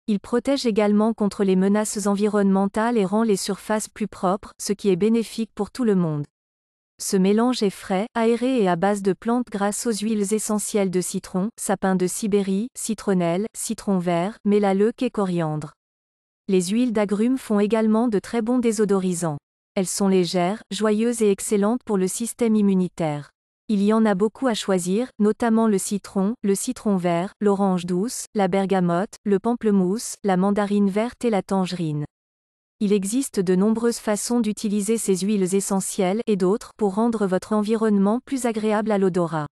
Il protège également contre les menaces environnementales et rend les surfaces plus propres, ce qui est bénéfique pour tout le monde. Ce mélange est frais, aéré et à base de plantes grâce aux huiles essentielles de citron, sapin de Sibérie, citronnelle, citron vert, mélaleuc et coriandre. Les huiles d'agrumes font également de très bons désodorisants. Elles sont légères, joyeuses et excellentes pour le système immunitaire. Il y en a beaucoup à choisir, notamment le citron, le citron vert, l'orange douce, la bergamote, le pamplemousse, la mandarine verte et la tangerine. Il existe de nombreuses façons d'utiliser ces huiles essentielles et d'autres pour rendre votre environnement plus agréable à l'odorat.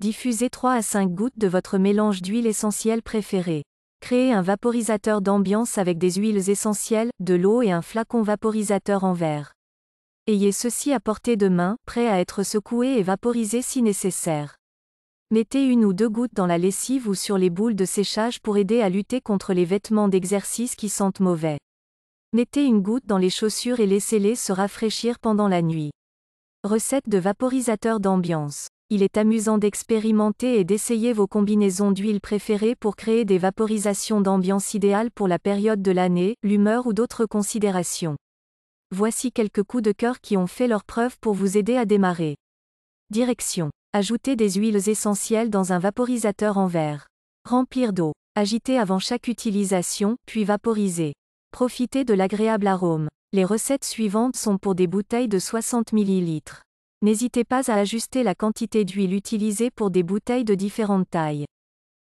Diffusez 3 à 5 gouttes de votre mélange d'huile essentielle préférée. Créez un vaporisateur d'ambiance avec des huiles essentielles, de l'eau et un flacon vaporisateur en verre. Ayez ceci à portée de main, prêt à être secoué et vaporisé si nécessaire. Mettez une ou deux gouttes dans la lessive ou sur les boules de séchage pour aider à lutter contre les vêtements d'exercice qui sentent mauvais. Mettez une goutte dans les chaussures et laissez-les se rafraîchir pendant la nuit. Recette de vaporisateur d'ambiance. Il est amusant d'expérimenter et d'essayer vos combinaisons d'huiles préférées pour créer des vaporisations d'ambiance idéales pour la période de l'année, l'humeur ou d'autres considérations. Voici quelques coups de cœur qui ont fait leur preuve pour vous aider à démarrer. Direction. Ajoutez des huiles essentielles dans un vaporisateur en verre. Remplir d'eau. Agiter avant chaque utilisation, puis vaporiser. Profitez de l'agréable arôme. Les recettes suivantes sont pour des bouteilles de 60 ml. N'hésitez pas à ajuster la quantité d'huile utilisée pour des bouteilles de différentes tailles.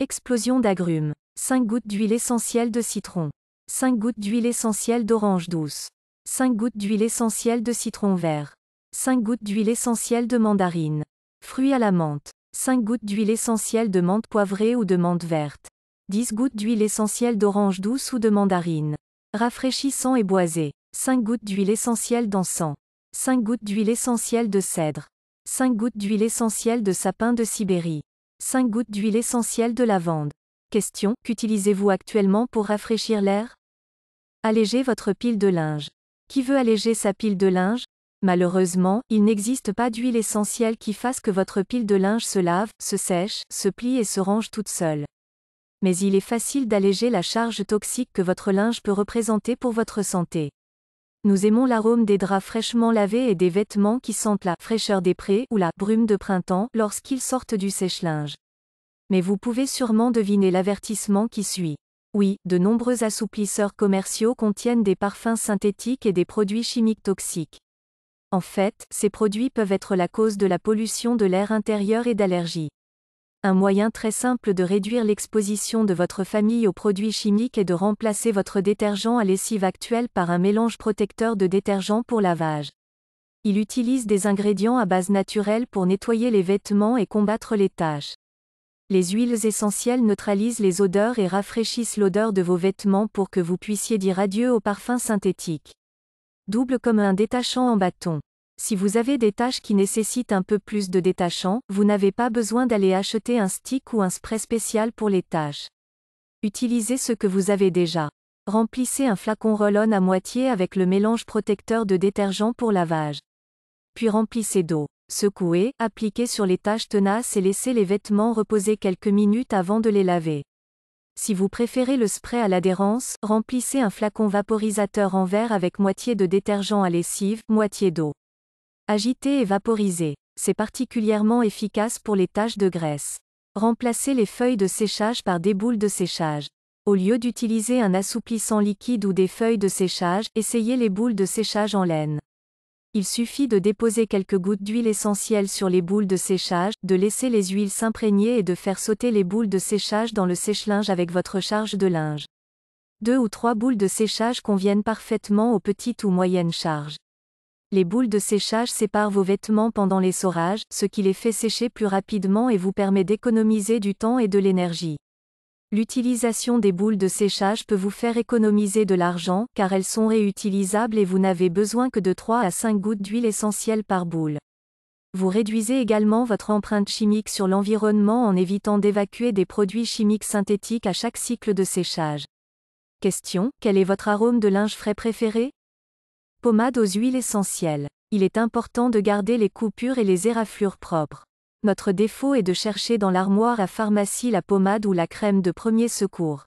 Explosion d'agrumes. 5 gouttes d'huile essentielle de citron. 5 gouttes d'huile essentielle d'orange douce. 5 gouttes d'huile essentielle de citron vert. 5 gouttes d'huile essentielle de mandarine. Fruits à la menthe. 5 gouttes d'huile essentielle de menthe poivrée ou de menthe verte. 10 gouttes d'huile essentielle d'orange douce ou de mandarine. Rafraîchissant et boisé. 5 gouttes d'huile essentielle d'encens. 5 gouttes d'huile essentielle de cèdre. 5 gouttes d'huile essentielle de sapin de Sibérie. 5 gouttes d'huile essentielle de lavande. Question, qu'utilisez-vous actuellement pour rafraîchir l'air Allégez votre pile de linge. Qui veut alléger sa pile de linge Malheureusement, il n'existe pas d'huile essentielle qui fasse que votre pile de linge se lave, se sèche, se plie et se range toute seule mais il est facile d'alléger la charge toxique que votre linge peut représenter pour votre santé. Nous aimons l'arôme des draps fraîchement lavés et des vêtements qui sentent la fraîcheur des prés ou la brume de printemps lorsqu'ils sortent du sèche-linge. Mais vous pouvez sûrement deviner l'avertissement qui suit. Oui, de nombreux assouplisseurs commerciaux contiennent des parfums synthétiques et des produits chimiques toxiques. En fait, ces produits peuvent être la cause de la pollution de l'air intérieur et d'allergies. Un moyen très simple de réduire l'exposition de votre famille aux produits chimiques est de remplacer votre détergent à lessive actuel par un mélange protecteur de détergent pour lavage. Il utilise des ingrédients à base naturelle pour nettoyer les vêtements et combattre les taches. Les huiles essentielles neutralisent les odeurs et rafraîchissent l'odeur de vos vêtements pour que vous puissiez dire adieu aux parfums synthétiques. Double comme un détachant en bâton. Si vous avez des tâches qui nécessitent un peu plus de détachant, vous n'avez pas besoin d'aller acheter un stick ou un spray spécial pour les tâches. Utilisez ce que vous avez déjà. Remplissez un flacon Rollon à moitié avec le mélange protecteur de détergent pour lavage. Puis remplissez d'eau. Secouez, appliquez sur les taches tenaces et laissez les vêtements reposer quelques minutes avant de les laver. Si vous préférez le spray à l'adhérence, remplissez un flacon vaporisateur en verre avec moitié de détergent à lessive, moitié d'eau. Agiter et vaporiser. C'est particulièrement efficace pour les taches de graisse. Remplacez les feuilles de séchage par des boules de séchage. Au lieu d'utiliser un assouplissant liquide ou des feuilles de séchage, essayez les boules de séchage en laine. Il suffit de déposer quelques gouttes d'huile essentielle sur les boules de séchage, de laisser les huiles s'imprégner et de faire sauter les boules de séchage dans le sèche-linge avec votre charge de linge. Deux ou trois boules de séchage conviennent parfaitement aux petites ou moyennes charges. Les boules de séchage séparent vos vêtements pendant les l'essorage, ce qui les fait sécher plus rapidement et vous permet d'économiser du temps et de l'énergie. L'utilisation des boules de séchage peut vous faire économiser de l'argent, car elles sont réutilisables et vous n'avez besoin que de 3 à 5 gouttes d'huile essentielle par boule. Vous réduisez également votre empreinte chimique sur l'environnement en évitant d'évacuer des produits chimiques synthétiques à chaque cycle de séchage. Question, quel est votre arôme de linge frais préféré Pommade aux huiles essentielles. Il est important de garder les coupures et les éraflures propres. Notre défaut est de chercher dans l'armoire à pharmacie la pommade ou la crème de premier secours.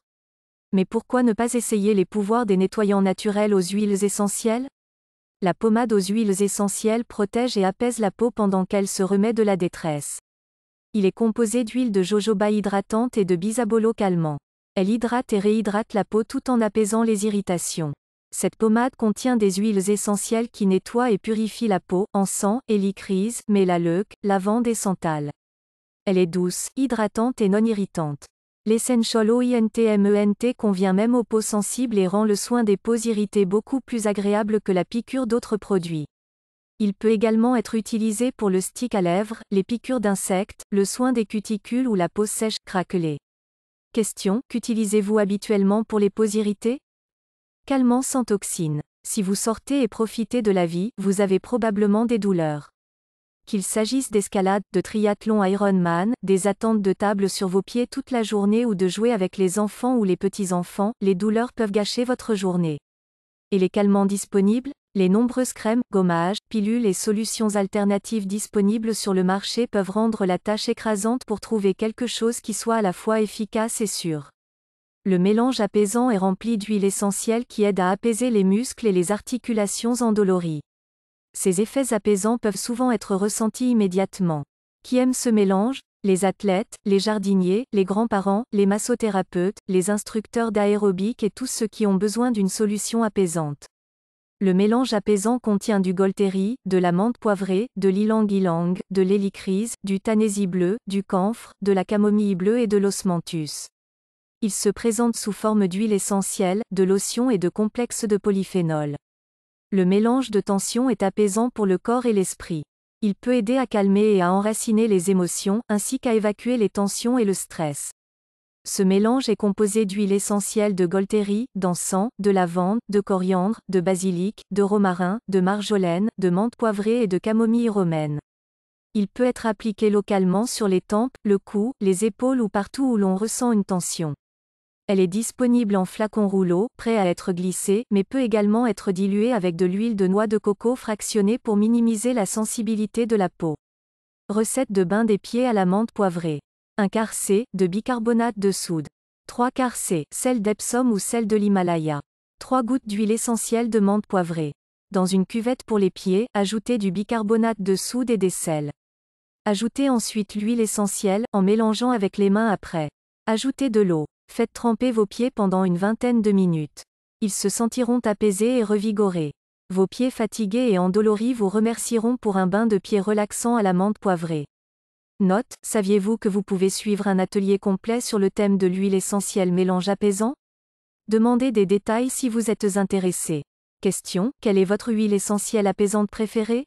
Mais pourquoi ne pas essayer les pouvoirs des nettoyants naturels aux huiles essentielles La pommade aux huiles essentielles protège et apaise la peau pendant qu'elle se remet de la détresse. Il est composé d'huile de jojoba hydratante et de bisabolo calmant. Elle hydrate et réhydrate la peau tout en apaisant les irritations. Cette pommade contient des huiles essentielles qui nettoient et purifient la peau, en sang, hélicryse, mélaleuc, lavande et santal. Elle est douce, hydratante et non irritante. L'essential OINTMENT e convient même aux peaux sensibles et rend le soin des peaux irritées beaucoup plus agréable que la piqûre d'autres produits. Il peut également être utilisé pour le stick à lèvres, les piqûres d'insectes, le soin des cuticules ou la peau sèche, craquelée. Question, qu'utilisez-vous habituellement pour les peaux irritées calmants sans toxines. Si vous sortez et profitez de la vie, vous avez probablement des douleurs. Qu'il s'agisse d'escalade, de triathlon Ironman, des attentes de table sur vos pieds toute la journée ou de jouer avec les enfants ou les petits-enfants, les douleurs peuvent gâcher votre journée. Et les calmants disponibles Les nombreuses crèmes, gommages, pilules et solutions alternatives disponibles sur le marché peuvent rendre la tâche écrasante pour trouver quelque chose qui soit à la fois efficace et sûr. Le mélange apaisant est rempli d'huile essentielle qui aide à apaiser les muscles et les articulations endolories. Ces effets apaisants peuvent souvent être ressentis immédiatement. Qui aime ce mélange Les athlètes, les jardiniers, les grands-parents, les massothérapeutes, les instructeurs d'aérobic et tous ceux qui ont besoin d'une solution apaisante. Le mélange apaisant contient du golteri, de la menthe poivrée, de l'ilang-ilang, de l'hélicryse, du tanésie bleu, du camphre, de la camomille bleue et de l'osmanthus. Il se présente sous forme d'huile essentielle, de lotion et de complexes de polyphénol. Le mélange de tension est apaisant pour le corps et l'esprit. Il peut aider à calmer et à enraciner les émotions, ainsi qu'à évacuer les tensions et le stress. Ce mélange est composé d'huile essentielle de Golteri, d'encens, de lavande, de coriandre, de basilic, de romarin, de marjolaine, de menthe poivrée et de camomille romaine. Il peut être appliqué localement sur les tempes, le cou, les épaules ou partout où l'on ressent une tension. Elle est disponible en flacon rouleau, prêt à être glissé, mais peut également être diluée avec de l'huile de noix de coco fractionnée pour minimiser la sensibilité de la peau. Recette de bain des pieds à la menthe poivrée. 1 quart C de bicarbonate de soude. 3 quarts C, sel d'Epsom ou sel de l'Himalaya. 3 gouttes d'huile essentielle de menthe poivrée. Dans une cuvette pour les pieds, ajoutez du bicarbonate de soude et des sels. Ajoutez ensuite l'huile essentielle en mélangeant avec les mains après. Ajoutez de l'eau. Faites tremper vos pieds pendant une vingtaine de minutes. Ils se sentiront apaisés et revigorés. Vos pieds fatigués et endoloris vous remercieront pour un bain de pieds relaxant à la menthe poivrée. Note, saviez-vous que vous pouvez suivre un atelier complet sur le thème de l'huile essentielle mélange apaisant Demandez des détails si vous êtes intéressé. Question, quelle est votre huile essentielle apaisante préférée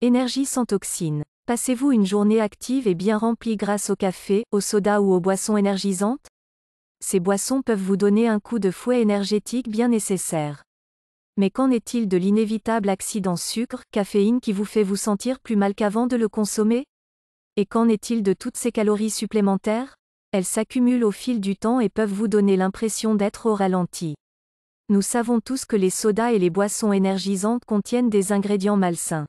Énergie sans toxines. Passez-vous une journée active et bien remplie grâce au café, au soda ou aux boissons énergisantes ces boissons peuvent vous donner un coup de fouet énergétique bien nécessaire. Mais qu'en est-il de l'inévitable accident sucre, caféine qui vous fait vous sentir plus mal qu'avant de le consommer Et qu'en est-il de toutes ces calories supplémentaires Elles s'accumulent au fil du temps et peuvent vous donner l'impression d'être au ralenti. Nous savons tous que les sodas et les boissons énergisantes contiennent des ingrédients malsains.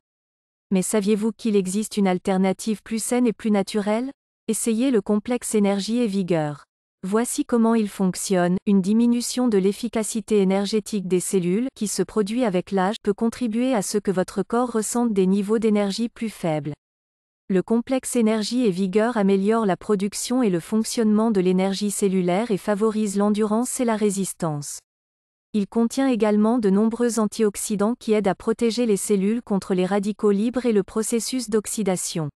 Mais saviez-vous qu'il existe une alternative plus saine et plus naturelle Essayez le complexe énergie et vigueur. Voici comment il fonctionne. Une diminution de l'efficacité énergétique des cellules qui se produit avec l'âge peut contribuer à ce que votre corps ressente des niveaux d'énergie plus faibles. Le complexe énergie et vigueur améliore la production et le fonctionnement de l'énergie cellulaire et favorise l'endurance et la résistance. Il contient également de nombreux antioxydants qui aident à protéger les cellules contre les radicaux libres et le processus d'oxydation.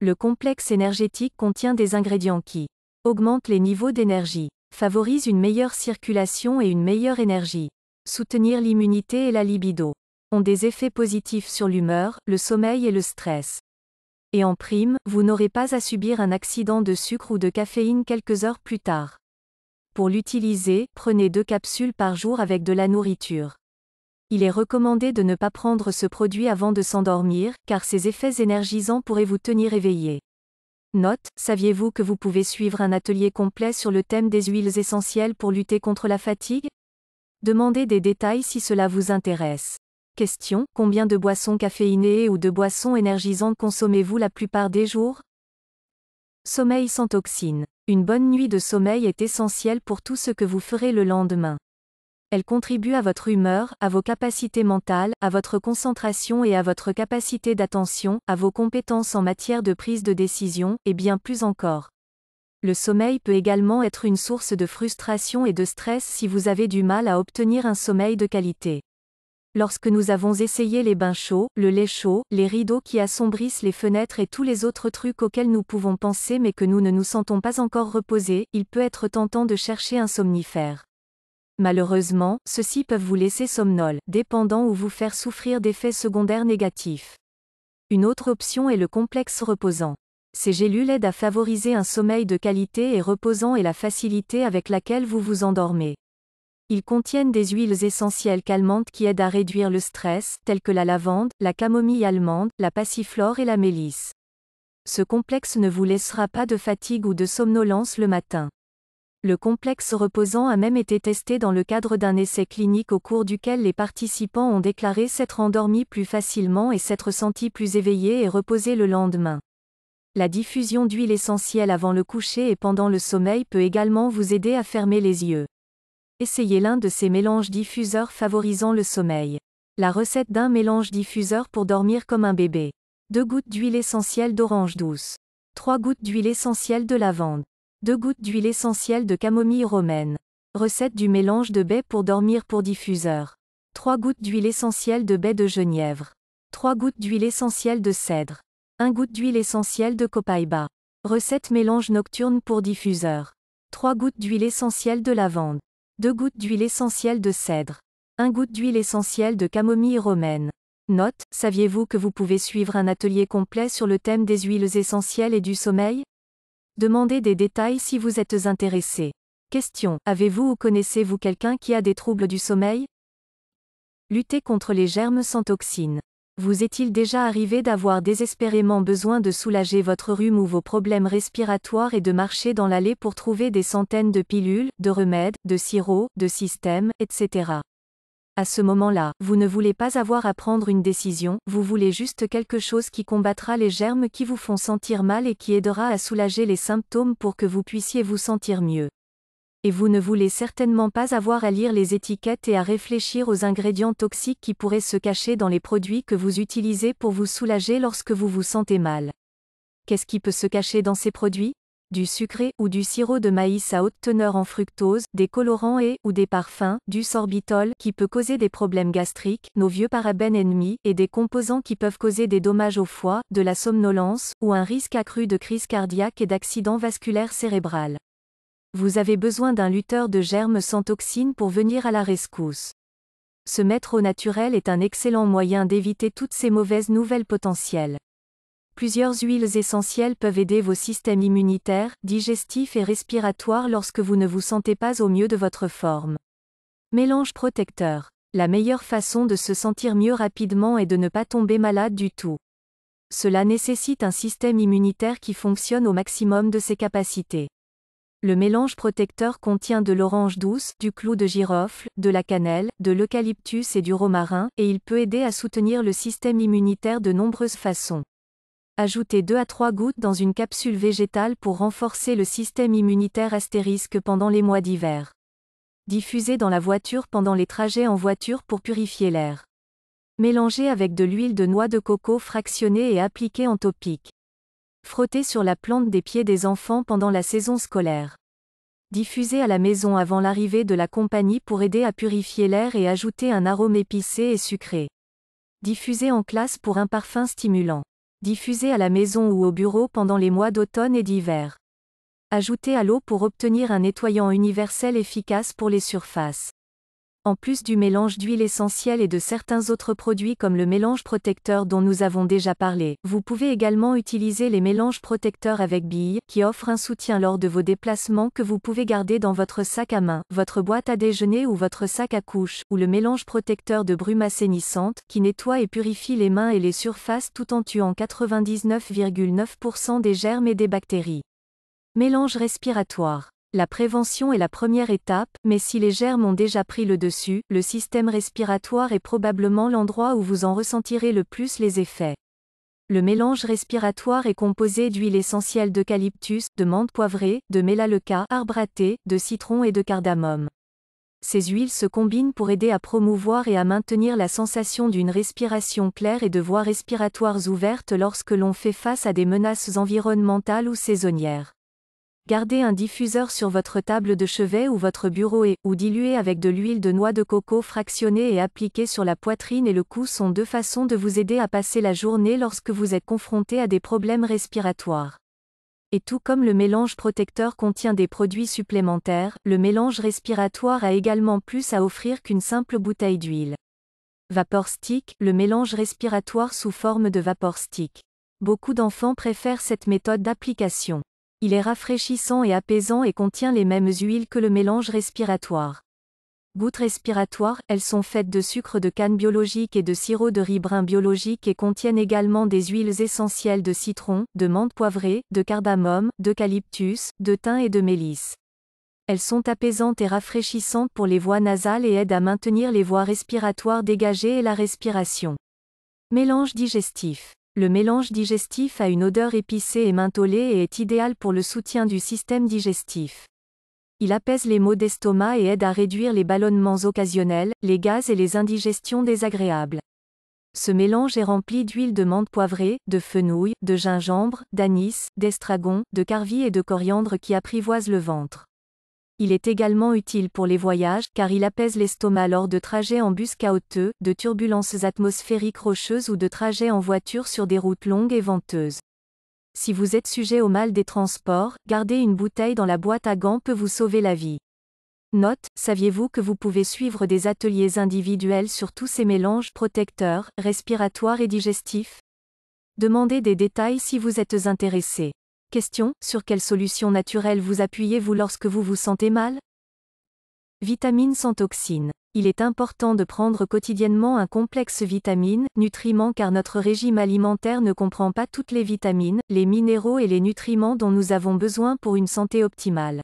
Le complexe énergétique contient des ingrédients qui augmente les niveaux d'énergie, favorise une meilleure circulation et une meilleure énergie. Soutenir l'immunité et la libido ont des effets positifs sur l'humeur, le sommeil et le stress. Et en prime, vous n'aurez pas à subir un accident de sucre ou de caféine quelques heures plus tard. Pour l'utiliser, prenez deux capsules par jour avec de la nourriture. Il est recommandé de ne pas prendre ce produit avant de s'endormir, car ses effets énergisants pourraient vous tenir éveillé. Note, saviez-vous que vous pouvez suivre un atelier complet sur le thème des huiles essentielles pour lutter contre la fatigue Demandez des détails si cela vous intéresse. Question, combien de boissons caféinées ou de boissons énergisantes consommez-vous la plupart des jours Sommeil sans toxines. Une bonne nuit de sommeil est essentielle pour tout ce que vous ferez le lendemain. Elle contribue à votre humeur, à vos capacités mentales, à votre concentration et à votre capacité d'attention, à vos compétences en matière de prise de décision, et bien plus encore. Le sommeil peut également être une source de frustration et de stress si vous avez du mal à obtenir un sommeil de qualité. Lorsque nous avons essayé les bains chauds, le lait chaud, les rideaux qui assombrissent les fenêtres et tous les autres trucs auxquels nous pouvons penser mais que nous ne nous sentons pas encore reposés, il peut être tentant de chercher un somnifère. Malheureusement, ceux-ci peuvent vous laisser somnolent, dépendant ou vous faire souffrir d'effets secondaires négatifs. Une autre option est le complexe reposant. Ces gélules aident à favoriser un sommeil de qualité et reposant et la facilité avec laquelle vous vous endormez. Ils contiennent des huiles essentielles calmantes qui aident à réduire le stress, telles que la lavande, la camomille allemande, la passiflore et la mélisse. Ce complexe ne vous laissera pas de fatigue ou de somnolence le matin. Le complexe reposant a même été testé dans le cadre d'un essai clinique au cours duquel les participants ont déclaré s'être endormis plus facilement et s'être sentis plus éveillés et reposés le lendemain. La diffusion d'huile essentielle avant le coucher et pendant le sommeil peut également vous aider à fermer les yeux. Essayez l'un de ces mélanges diffuseurs favorisant le sommeil. La recette d'un mélange diffuseur pour dormir comme un bébé. 2 gouttes d'huile essentielle d'orange douce. 3 gouttes d'huile essentielle de lavande. 2 gouttes d'huile essentielle de camomille romaine. Recette du mélange de baie pour dormir pour diffuseur. 3 gouttes d'huile essentielle de baie de genièvre. 3 gouttes d'huile essentielle de cèdre. 1 goutte d'huile essentielle de copaïba. Recette mélange nocturne pour diffuseur. 3 gouttes d'huile essentielle de lavande. 2 gouttes d'huile essentielle de cèdre. 1 goutte d'huile essentielle de camomille romaine. Note, saviez-vous que vous pouvez suivre un atelier complet sur le thème des huiles essentielles et du sommeil Demandez des détails si vous êtes intéressé. Question. Avez-vous ou connaissez-vous quelqu'un qui a des troubles du sommeil Lutter contre les germes sans toxines. Vous est-il déjà arrivé d'avoir désespérément besoin de soulager votre rhume ou vos problèmes respiratoires et de marcher dans l'allée pour trouver des centaines de pilules, de remèdes, de sirops, de systèmes, etc. À ce moment-là, vous ne voulez pas avoir à prendre une décision, vous voulez juste quelque chose qui combattra les germes qui vous font sentir mal et qui aidera à soulager les symptômes pour que vous puissiez vous sentir mieux. Et vous ne voulez certainement pas avoir à lire les étiquettes et à réfléchir aux ingrédients toxiques qui pourraient se cacher dans les produits que vous utilisez pour vous soulager lorsque vous vous sentez mal. Qu'est-ce qui peut se cacher dans ces produits du sucré ou du sirop de maïs à haute teneur en fructose, des colorants et ou des parfums, du sorbitol qui peut causer des problèmes gastriques, nos vieux parabènes ennemis et des composants qui peuvent causer des dommages au foie, de la somnolence ou un risque accru de crise cardiaque et d'accident vasculaire cérébral. Vous avez besoin d'un lutteur de germes sans toxines pour venir à la rescousse. Se mettre au naturel est un excellent moyen d'éviter toutes ces mauvaises nouvelles potentielles. Plusieurs huiles essentielles peuvent aider vos systèmes immunitaires, digestifs et respiratoires lorsque vous ne vous sentez pas au mieux de votre forme. Mélange protecteur. La meilleure façon de se sentir mieux rapidement est de ne pas tomber malade du tout. Cela nécessite un système immunitaire qui fonctionne au maximum de ses capacités. Le mélange protecteur contient de l'orange douce, du clou de girofle, de la cannelle, de l'eucalyptus et du romarin, et il peut aider à soutenir le système immunitaire de nombreuses façons. Ajoutez 2 à 3 gouttes dans une capsule végétale pour renforcer le système immunitaire astérisque pendant les mois d'hiver. Diffusez dans la voiture pendant les trajets en voiture pour purifier l'air. Mélangez avec de l'huile de noix de coco fractionnée et appliquez en topique. Frottez sur la plante des pieds des enfants pendant la saison scolaire. Diffusez à la maison avant l'arrivée de la compagnie pour aider à purifier l'air et ajouter un arôme épicé et sucré. Diffusez en classe pour un parfum stimulant. Diffuser à la maison ou au bureau pendant les mois d'automne et d'hiver. Ajoutez à l'eau pour obtenir un nettoyant universel efficace pour les surfaces en plus du mélange d'huile essentielle et de certains autres produits comme le mélange protecteur dont nous avons déjà parlé. Vous pouvez également utiliser les mélanges protecteurs avec billes, qui offrent un soutien lors de vos déplacements que vous pouvez garder dans votre sac à main, votre boîte à déjeuner ou votre sac à couche, ou le mélange protecteur de brume assainissante, qui nettoie et purifie les mains et les surfaces tout en tuant 99,9% des germes et des bactéries. Mélange respiratoire. La prévention est la première étape, mais si les germes ont déjà pris le dessus, le système respiratoire est probablement l'endroit où vous en ressentirez le plus les effets. Le mélange respiratoire est composé d'huiles essentielles d'eucalyptus, de menthe poivrée, de mélaleuca, arbratée, de citron et de cardamome. Ces huiles se combinent pour aider à promouvoir et à maintenir la sensation d'une respiration claire et de voies respiratoires ouvertes lorsque l'on fait face à des menaces environnementales ou saisonnières. Gardez un diffuseur sur votre table de chevet ou votre bureau et, ou diluez avec de l'huile de noix de coco fractionnée et appliquée sur la poitrine et le cou sont deux façons de vous aider à passer la journée lorsque vous êtes confronté à des problèmes respiratoires. Et tout comme le mélange protecteur contient des produits supplémentaires, le mélange respiratoire a également plus à offrir qu'une simple bouteille d'huile. Vapor stick, le mélange respiratoire sous forme de vapor stick. Beaucoup d'enfants préfèrent cette méthode d'application. Il est rafraîchissant et apaisant et contient les mêmes huiles que le mélange respiratoire. Gouttes respiratoires, elles sont faites de sucre de canne biologique et de sirop de riz brun biologique et contiennent également des huiles essentielles de citron, de menthe poivrée, de cardamome, d'eucalyptus, de thym et de mélisse. Elles sont apaisantes et rafraîchissantes pour les voies nasales et aident à maintenir les voies respiratoires dégagées et la respiration. Mélange digestif. Le mélange digestif a une odeur épicée et mentholée et est idéal pour le soutien du système digestif. Il apaise les maux d'estomac et aide à réduire les ballonnements occasionnels, les gaz et les indigestions désagréables. Ce mélange est rempli d'huile de menthe poivrée, de fenouil, de gingembre, d'anis, d'estragon, de carvi et de coriandre qui apprivoisent le ventre. Il est également utile pour les voyages, car il apaise l'estomac lors de trajets en bus caoteux, de turbulences atmosphériques rocheuses ou de trajets en voiture sur des routes longues et venteuses. Si vous êtes sujet au mal des transports, garder une bouteille dans la boîte à gants peut vous sauver la vie. Note, saviez-vous que vous pouvez suivre des ateliers individuels sur tous ces mélanges protecteurs, respiratoires et digestifs Demandez des détails si vous êtes intéressé. Question, sur quelle solution naturelle vous appuyez-vous lorsque vous vous sentez mal Vitamines sans toxines. Il est important de prendre quotidiennement un complexe vitamine, nutriments car notre régime alimentaire ne comprend pas toutes les vitamines, les minéraux et les nutriments dont nous avons besoin pour une santé optimale.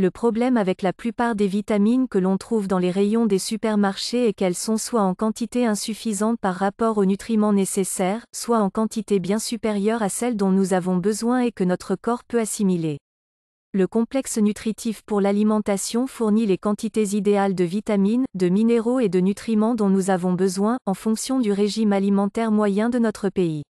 Le problème avec la plupart des vitamines que l'on trouve dans les rayons des supermarchés est qu'elles sont soit en quantité insuffisante par rapport aux nutriments nécessaires, soit en quantité bien supérieure à celle dont nous avons besoin et que notre corps peut assimiler. Le complexe nutritif pour l'alimentation fournit les quantités idéales de vitamines, de minéraux et de nutriments dont nous avons besoin, en fonction du régime alimentaire moyen de notre pays.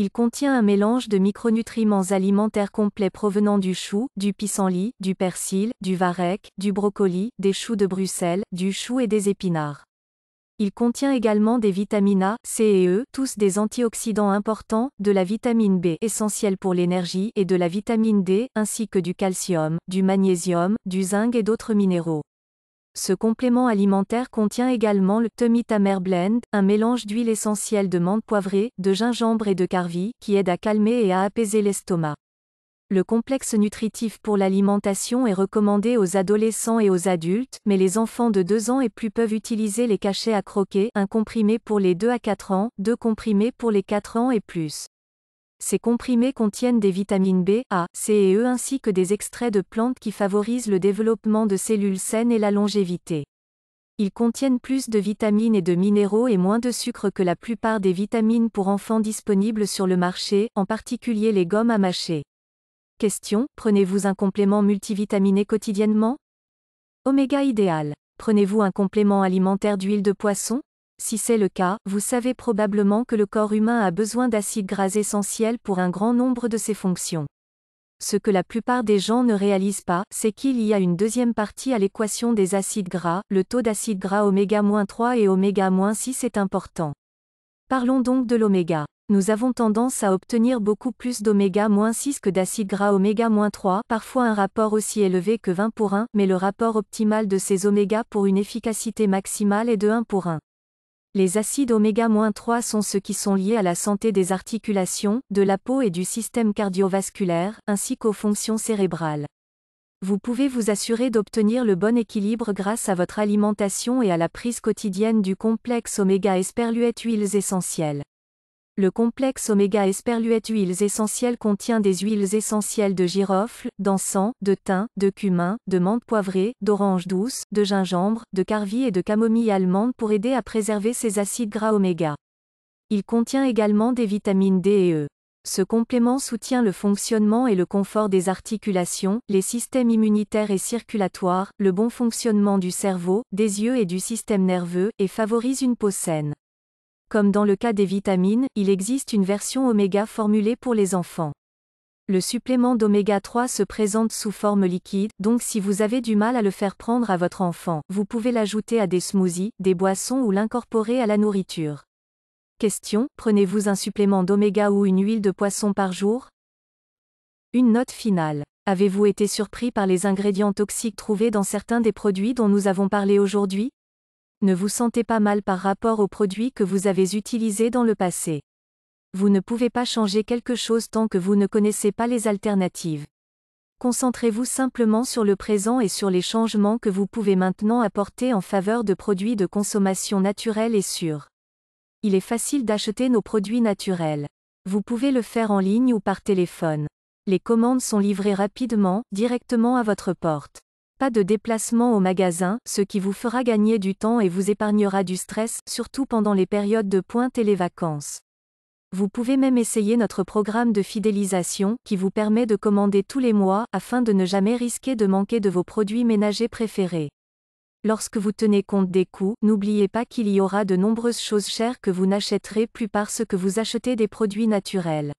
Il contient un mélange de micronutriments alimentaires complets provenant du chou, du pissenlit, du persil, du varech, du brocoli, des choux de Bruxelles, du chou et des épinards. Il contient également des vitamines A, C et E, tous des antioxydants importants, de la vitamine B essentielle pour l'énergie et de la vitamine D, ainsi que du calcium, du magnésium, du zinc et d'autres minéraux. Ce complément alimentaire contient également le tummy Blend, un mélange d'huile essentielle de menthe poivrée, de gingembre et de carvi, qui aide à calmer et à apaiser l'estomac. Le complexe nutritif pour l'alimentation est recommandé aux adolescents et aux adultes, mais les enfants de 2 ans et plus peuvent utiliser les cachets à croquer, un comprimé pour les 2 à 4 ans, deux comprimés pour les 4 ans et plus. Ces comprimés contiennent des vitamines B, A, C et E ainsi que des extraits de plantes qui favorisent le développement de cellules saines et la longévité. Ils contiennent plus de vitamines et de minéraux et moins de sucre que la plupart des vitamines pour enfants disponibles sur le marché, en particulier les gommes à mâcher. Question, prenez-vous un complément multivitaminé quotidiennement Oméga idéal. Prenez-vous un complément alimentaire d'huile de poisson si c'est le cas, vous savez probablement que le corps humain a besoin d'acides gras essentiels pour un grand nombre de ses fonctions. Ce que la plupart des gens ne réalisent pas, c'est qu'il y a une deuxième partie à l'équation des acides gras, le taux d'acide gras oméga-3 et oméga-6 est important. Parlons donc de l'oméga. Nous avons tendance à obtenir beaucoup plus d'oméga-6 que d'acide gras oméga-3, parfois un rapport aussi élevé que 20 pour 1, mais le rapport optimal de ces oméga pour une efficacité maximale est de 1 pour 1. Les acides oméga-3 sont ceux qui sont liés à la santé des articulations, de la peau et du système cardiovasculaire, ainsi qu'aux fonctions cérébrales. Vous pouvez vous assurer d'obtenir le bon équilibre grâce à votre alimentation et à la prise quotidienne du complexe oméga-esperluette huiles essentielles. Le complexe oméga esperluette huiles essentielles contient des huiles essentielles de girofle, d'encens, de thym, de cumin, de menthe poivrée, d'orange douce, de gingembre, de carvi et de camomille allemande pour aider à préserver ses acides gras oméga. Il contient également des vitamines D et E. Ce complément soutient le fonctionnement et le confort des articulations, les systèmes immunitaires et circulatoires, le bon fonctionnement du cerveau, des yeux et du système nerveux, et favorise une peau saine. Comme dans le cas des vitamines, il existe une version oméga formulée pour les enfants. Le supplément d'oméga 3 se présente sous forme liquide, donc si vous avez du mal à le faire prendre à votre enfant, vous pouvez l'ajouter à des smoothies, des boissons ou l'incorporer à la nourriture. Question, prenez-vous un supplément d'oméga ou une huile de poisson par jour Une note finale. Avez-vous été surpris par les ingrédients toxiques trouvés dans certains des produits dont nous avons parlé aujourd'hui ne vous sentez pas mal par rapport aux produits que vous avez utilisés dans le passé. Vous ne pouvez pas changer quelque chose tant que vous ne connaissez pas les alternatives. Concentrez-vous simplement sur le présent et sur les changements que vous pouvez maintenant apporter en faveur de produits de consommation naturelle et sûrs. Il est facile d'acheter nos produits naturels. Vous pouvez le faire en ligne ou par téléphone. Les commandes sont livrées rapidement, directement à votre porte. Pas de déplacement au magasin, ce qui vous fera gagner du temps et vous épargnera du stress, surtout pendant les périodes de pointe et les vacances. Vous pouvez même essayer notre programme de fidélisation qui vous permet de commander tous les mois afin de ne jamais risquer de manquer de vos produits ménagers préférés. Lorsque vous tenez compte des coûts, n'oubliez pas qu'il y aura de nombreuses choses chères que vous n'achèterez plus parce que vous achetez des produits naturels.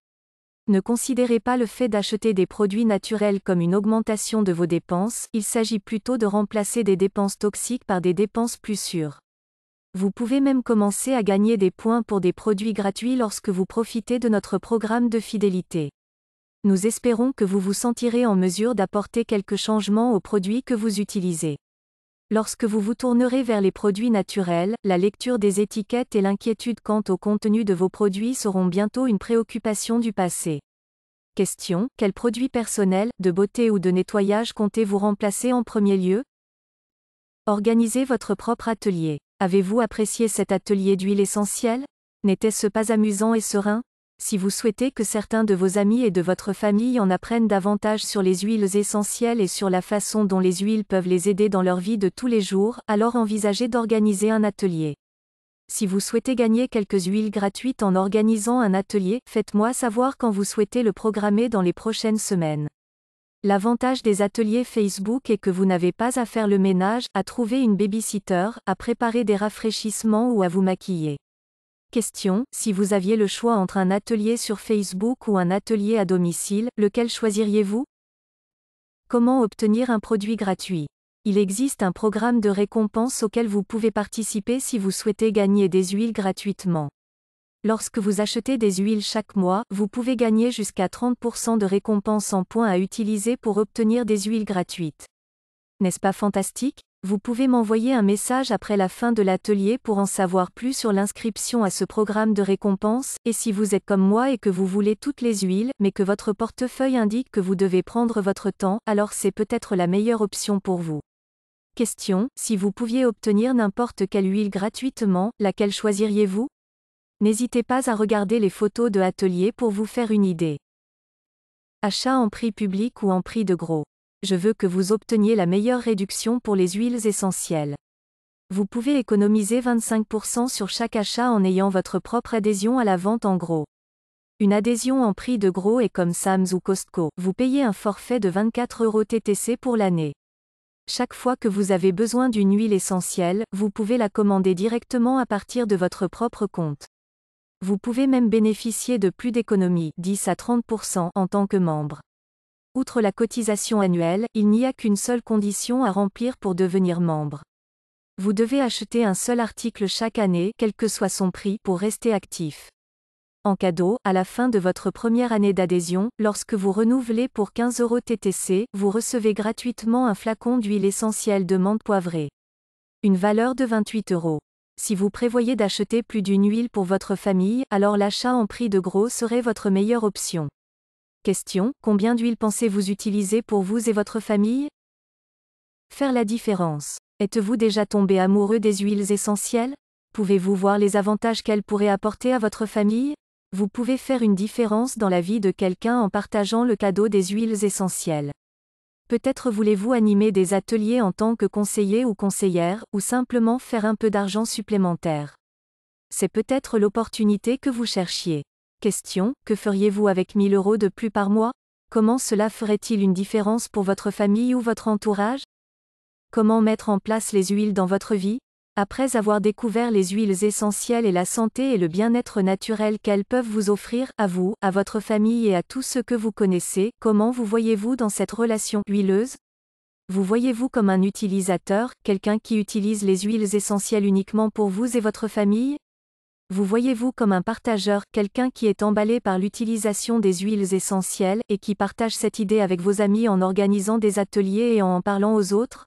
Ne considérez pas le fait d'acheter des produits naturels comme une augmentation de vos dépenses, il s'agit plutôt de remplacer des dépenses toxiques par des dépenses plus sûres. Vous pouvez même commencer à gagner des points pour des produits gratuits lorsque vous profitez de notre programme de fidélité. Nous espérons que vous vous sentirez en mesure d'apporter quelques changements aux produits que vous utilisez. Lorsque vous vous tournerez vers les produits naturels, la lecture des étiquettes et l'inquiétude quant au contenu de vos produits seront bientôt une préoccupation du passé. Question, quels produits personnels, de beauté ou de nettoyage comptez-vous remplacer en premier lieu Organisez votre propre atelier. Avez-vous apprécié cet atelier d'huile essentielle N'était-ce pas amusant et serein si vous souhaitez que certains de vos amis et de votre famille en apprennent davantage sur les huiles essentielles et sur la façon dont les huiles peuvent les aider dans leur vie de tous les jours, alors envisagez d'organiser un atelier. Si vous souhaitez gagner quelques huiles gratuites en organisant un atelier, faites-moi savoir quand vous souhaitez le programmer dans les prochaines semaines. L'avantage des ateliers Facebook est que vous n'avez pas à faire le ménage, à trouver une babysitter, à préparer des rafraîchissements ou à vous maquiller. Question, si vous aviez le choix entre un atelier sur Facebook ou un atelier à domicile, lequel choisiriez-vous Comment obtenir un produit gratuit Il existe un programme de récompense auquel vous pouvez participer si vous souhaitez gagner des huiles gratuitement. Lorsque vous achetez des huiles chaque mois, vous pouvez gagner jusqu'à 30% de récompense en points à utiliser pour obtenir des huiles gratuites. N'est-ce pas fantastique vous pouvez m'envoyer un message après la fin de l'atelier pour en savoir plus sur l'inscription à ce programme de récompense, et si vous êtes comme moi et que vous voulez toutes les huiles, mais que votre portefeuille indique que vous devez prendre votre temps, alors c'est peut-être la meilleure option pour vous. Question, si vous pouviez obtenir n'importe quelle huile gratuitement, laquelle choisiriez-vous N'hésitez pas à regarder les photos de atelier pour vous faire une idée. Achat en prix public ou en prix de gros je veux que vous obteniez la meilleure réduction pour les huiles essentielles. Vous pouvez économiser 25% sur chaque achat en ayant votre propre adhésion à la vente en gros. Une adhésion en prix de gros est comme Sam's ou Costco. Vous payez un forfait de 24 euros TTC pour l'année. Chaque fois que vous avez besoin d'une huile essentielle, vous pouvez la commander directement à partir de votre propre compte. Vous pouvez même bénéficier de plus d'économies, 10 à 30% en tant que membre. Outre la cotisation annuelle, il n'y a qu'une seule condition à remplir pour devenir membre. Vous devez acheter un seul article chaque année, quel que soit son prix, pour rester actif. En cadeau, à la fin de votre première année d'adhésion, lorsque vous renouvelez pour 15 euros TTC, vous recevez gratuitement un flacon d'huile essentielle de menthe poivrée. Une valeur de 28 euros. Si vous prévoyez d'acheter plus d'une huile pour votre famille, alors l'achat en prix de gros serait votre meilleure option. Question, combien d'huiles pensez-vous utiliser pour vous et votre famille Faire la différence. Êtes-vous déjà tombé amoureux des huiles essentielles Pouvez-vous voir les avantages qu'elles pourraient apporter à votre famille Vous pouvez faire une différence dans la vie de quelqu'un en partageant le cadeau des huiles essentielles. Peut-être voulez-vous animer des ateliers en tant que conseiller ou conseillère, ou simplement faire un peu d'argent supplémentaire. C'est peut-être l'opportunité que vous cherchiez. Question, que feriez-vous avec 1000 euros de plus par mois Comment cela ferait-il une différence pour votre famille ou votre entourage Comment mettre en place les huiles dans votre vie Après avoir découvert les huiles essentielles et la santé et le bien-être naturel qu'elles peuvent vous offrir, à vous, à votre famille et à tous ceux que vous connaissez, comment vous voyez-vous dans cette relation huileuse Vous voyez-vous comme un utilisateur, quelqu'un qui utilise les huiles essentielles uniquement pour vous et votre famille vous voyez-vous comme un partageur, quelqu'un qui est emballé par l'utilisation des huiles essentielles et qui partage cette idée avec vos amis en organisant des ateliers et en en parlant aux autres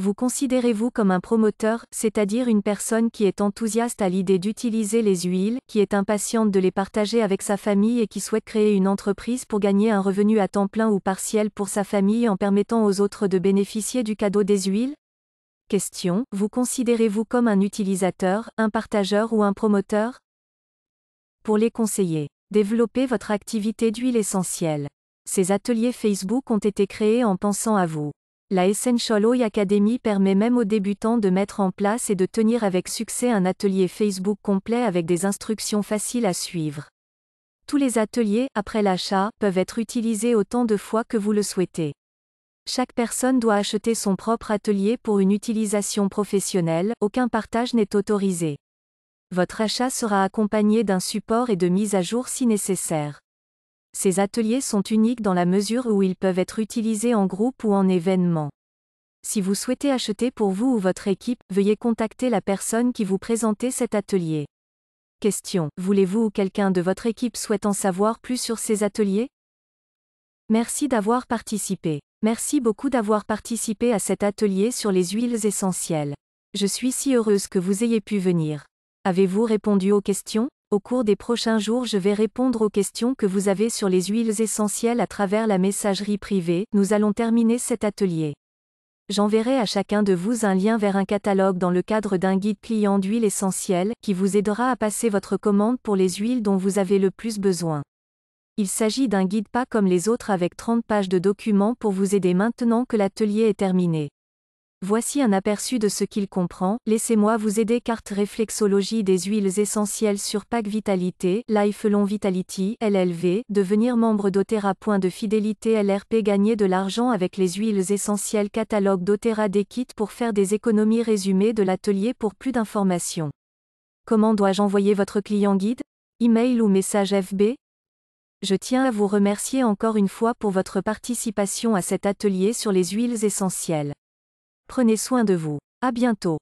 Vous considérez-vous comme un promoteur, c'est-à-dire une personne qui est enthousiaste à l'idée d'utiliser les huiles, qui est impatiente de les partager avec sa famille et qui souhaite créer une entreprise pour gagner un revenu à temps plein ou partiel pour sa famille en permettant aux autres de bénéficier du cadeau des huiles Question, vous considérez-vous comme un utilisateur, un partageur ou un promoteur Pour les conseillers, développez votre activité d'huile essentielle. Ces ateliers Facebook ont été créés en pensant à vous. La Essential Oil Academy permet même aux débutants de mettre en place et de tenir avec succès un atelier Facebook complet avec des instructions faciles à suivre. Tous les ateliers, après l'achat, peuvent être utilisés autant de fois que vous le souhaitez. Chaque personne doit acheter son propre atelier pour une utilisation professionnelle, aucun partage n'est autorisé. Votre achat sera accompagné d'un support et de mise à jour si nécessaire. Ces ateliers sont uniques dans la mesure où ils peuvent être utilisés en groupe ou en événement. Si vous souhaitez acheter pour vous ou votre équipe, veuillez contacter la personne qui vous présentait cet atelier. Question. Voulez-vous ou quelqu'un de votre équipe souhaite en savoir plus sur ces ateliers Merci d'avoir participé. Merci beaucoup d'avoir participé à cet atelier sur les huiles essentielles. Je suis si heureuse que vous ayez pu venir. Avez-vous répondu aux questions Au cours des prochains jours, je vais répondre aux questions que vous avez sur les huiles essentielles à travers la messagerie privée. Nous allons terminer cet atelier. J'enverrai à chacun de vous un lien vers un catalogue dans le cadre d'un guide client d'huiles essentielles qui vous aidera à passer votre commande pour les huiles dont vous avez le plus besoin. Il s'agit d'un guide pas comme les autres avec 30 pages de documents pour vous aider maintenant que l'atelier est terminé. Voici un aperçu de ce qu'il comprend. Laissez-moi vous aider carte réflexologie des huiles essentielles sur Pack Vitalité, Life long Vitality, LLV, devenir membre d'Otera. Point de fidélité LRP gagner de l'argent avec les huiles essentielles catalogue d'Otera des kits pour faire des économies résumées de l'atelier pour plus d'informations. Comment dois-je envoyer votre client guide Email ou message FB je tiens à vous remercier encore une fois pour votre participation à cet atelier sur les huiles essentielles. Prenez soin de vous. À bientôt.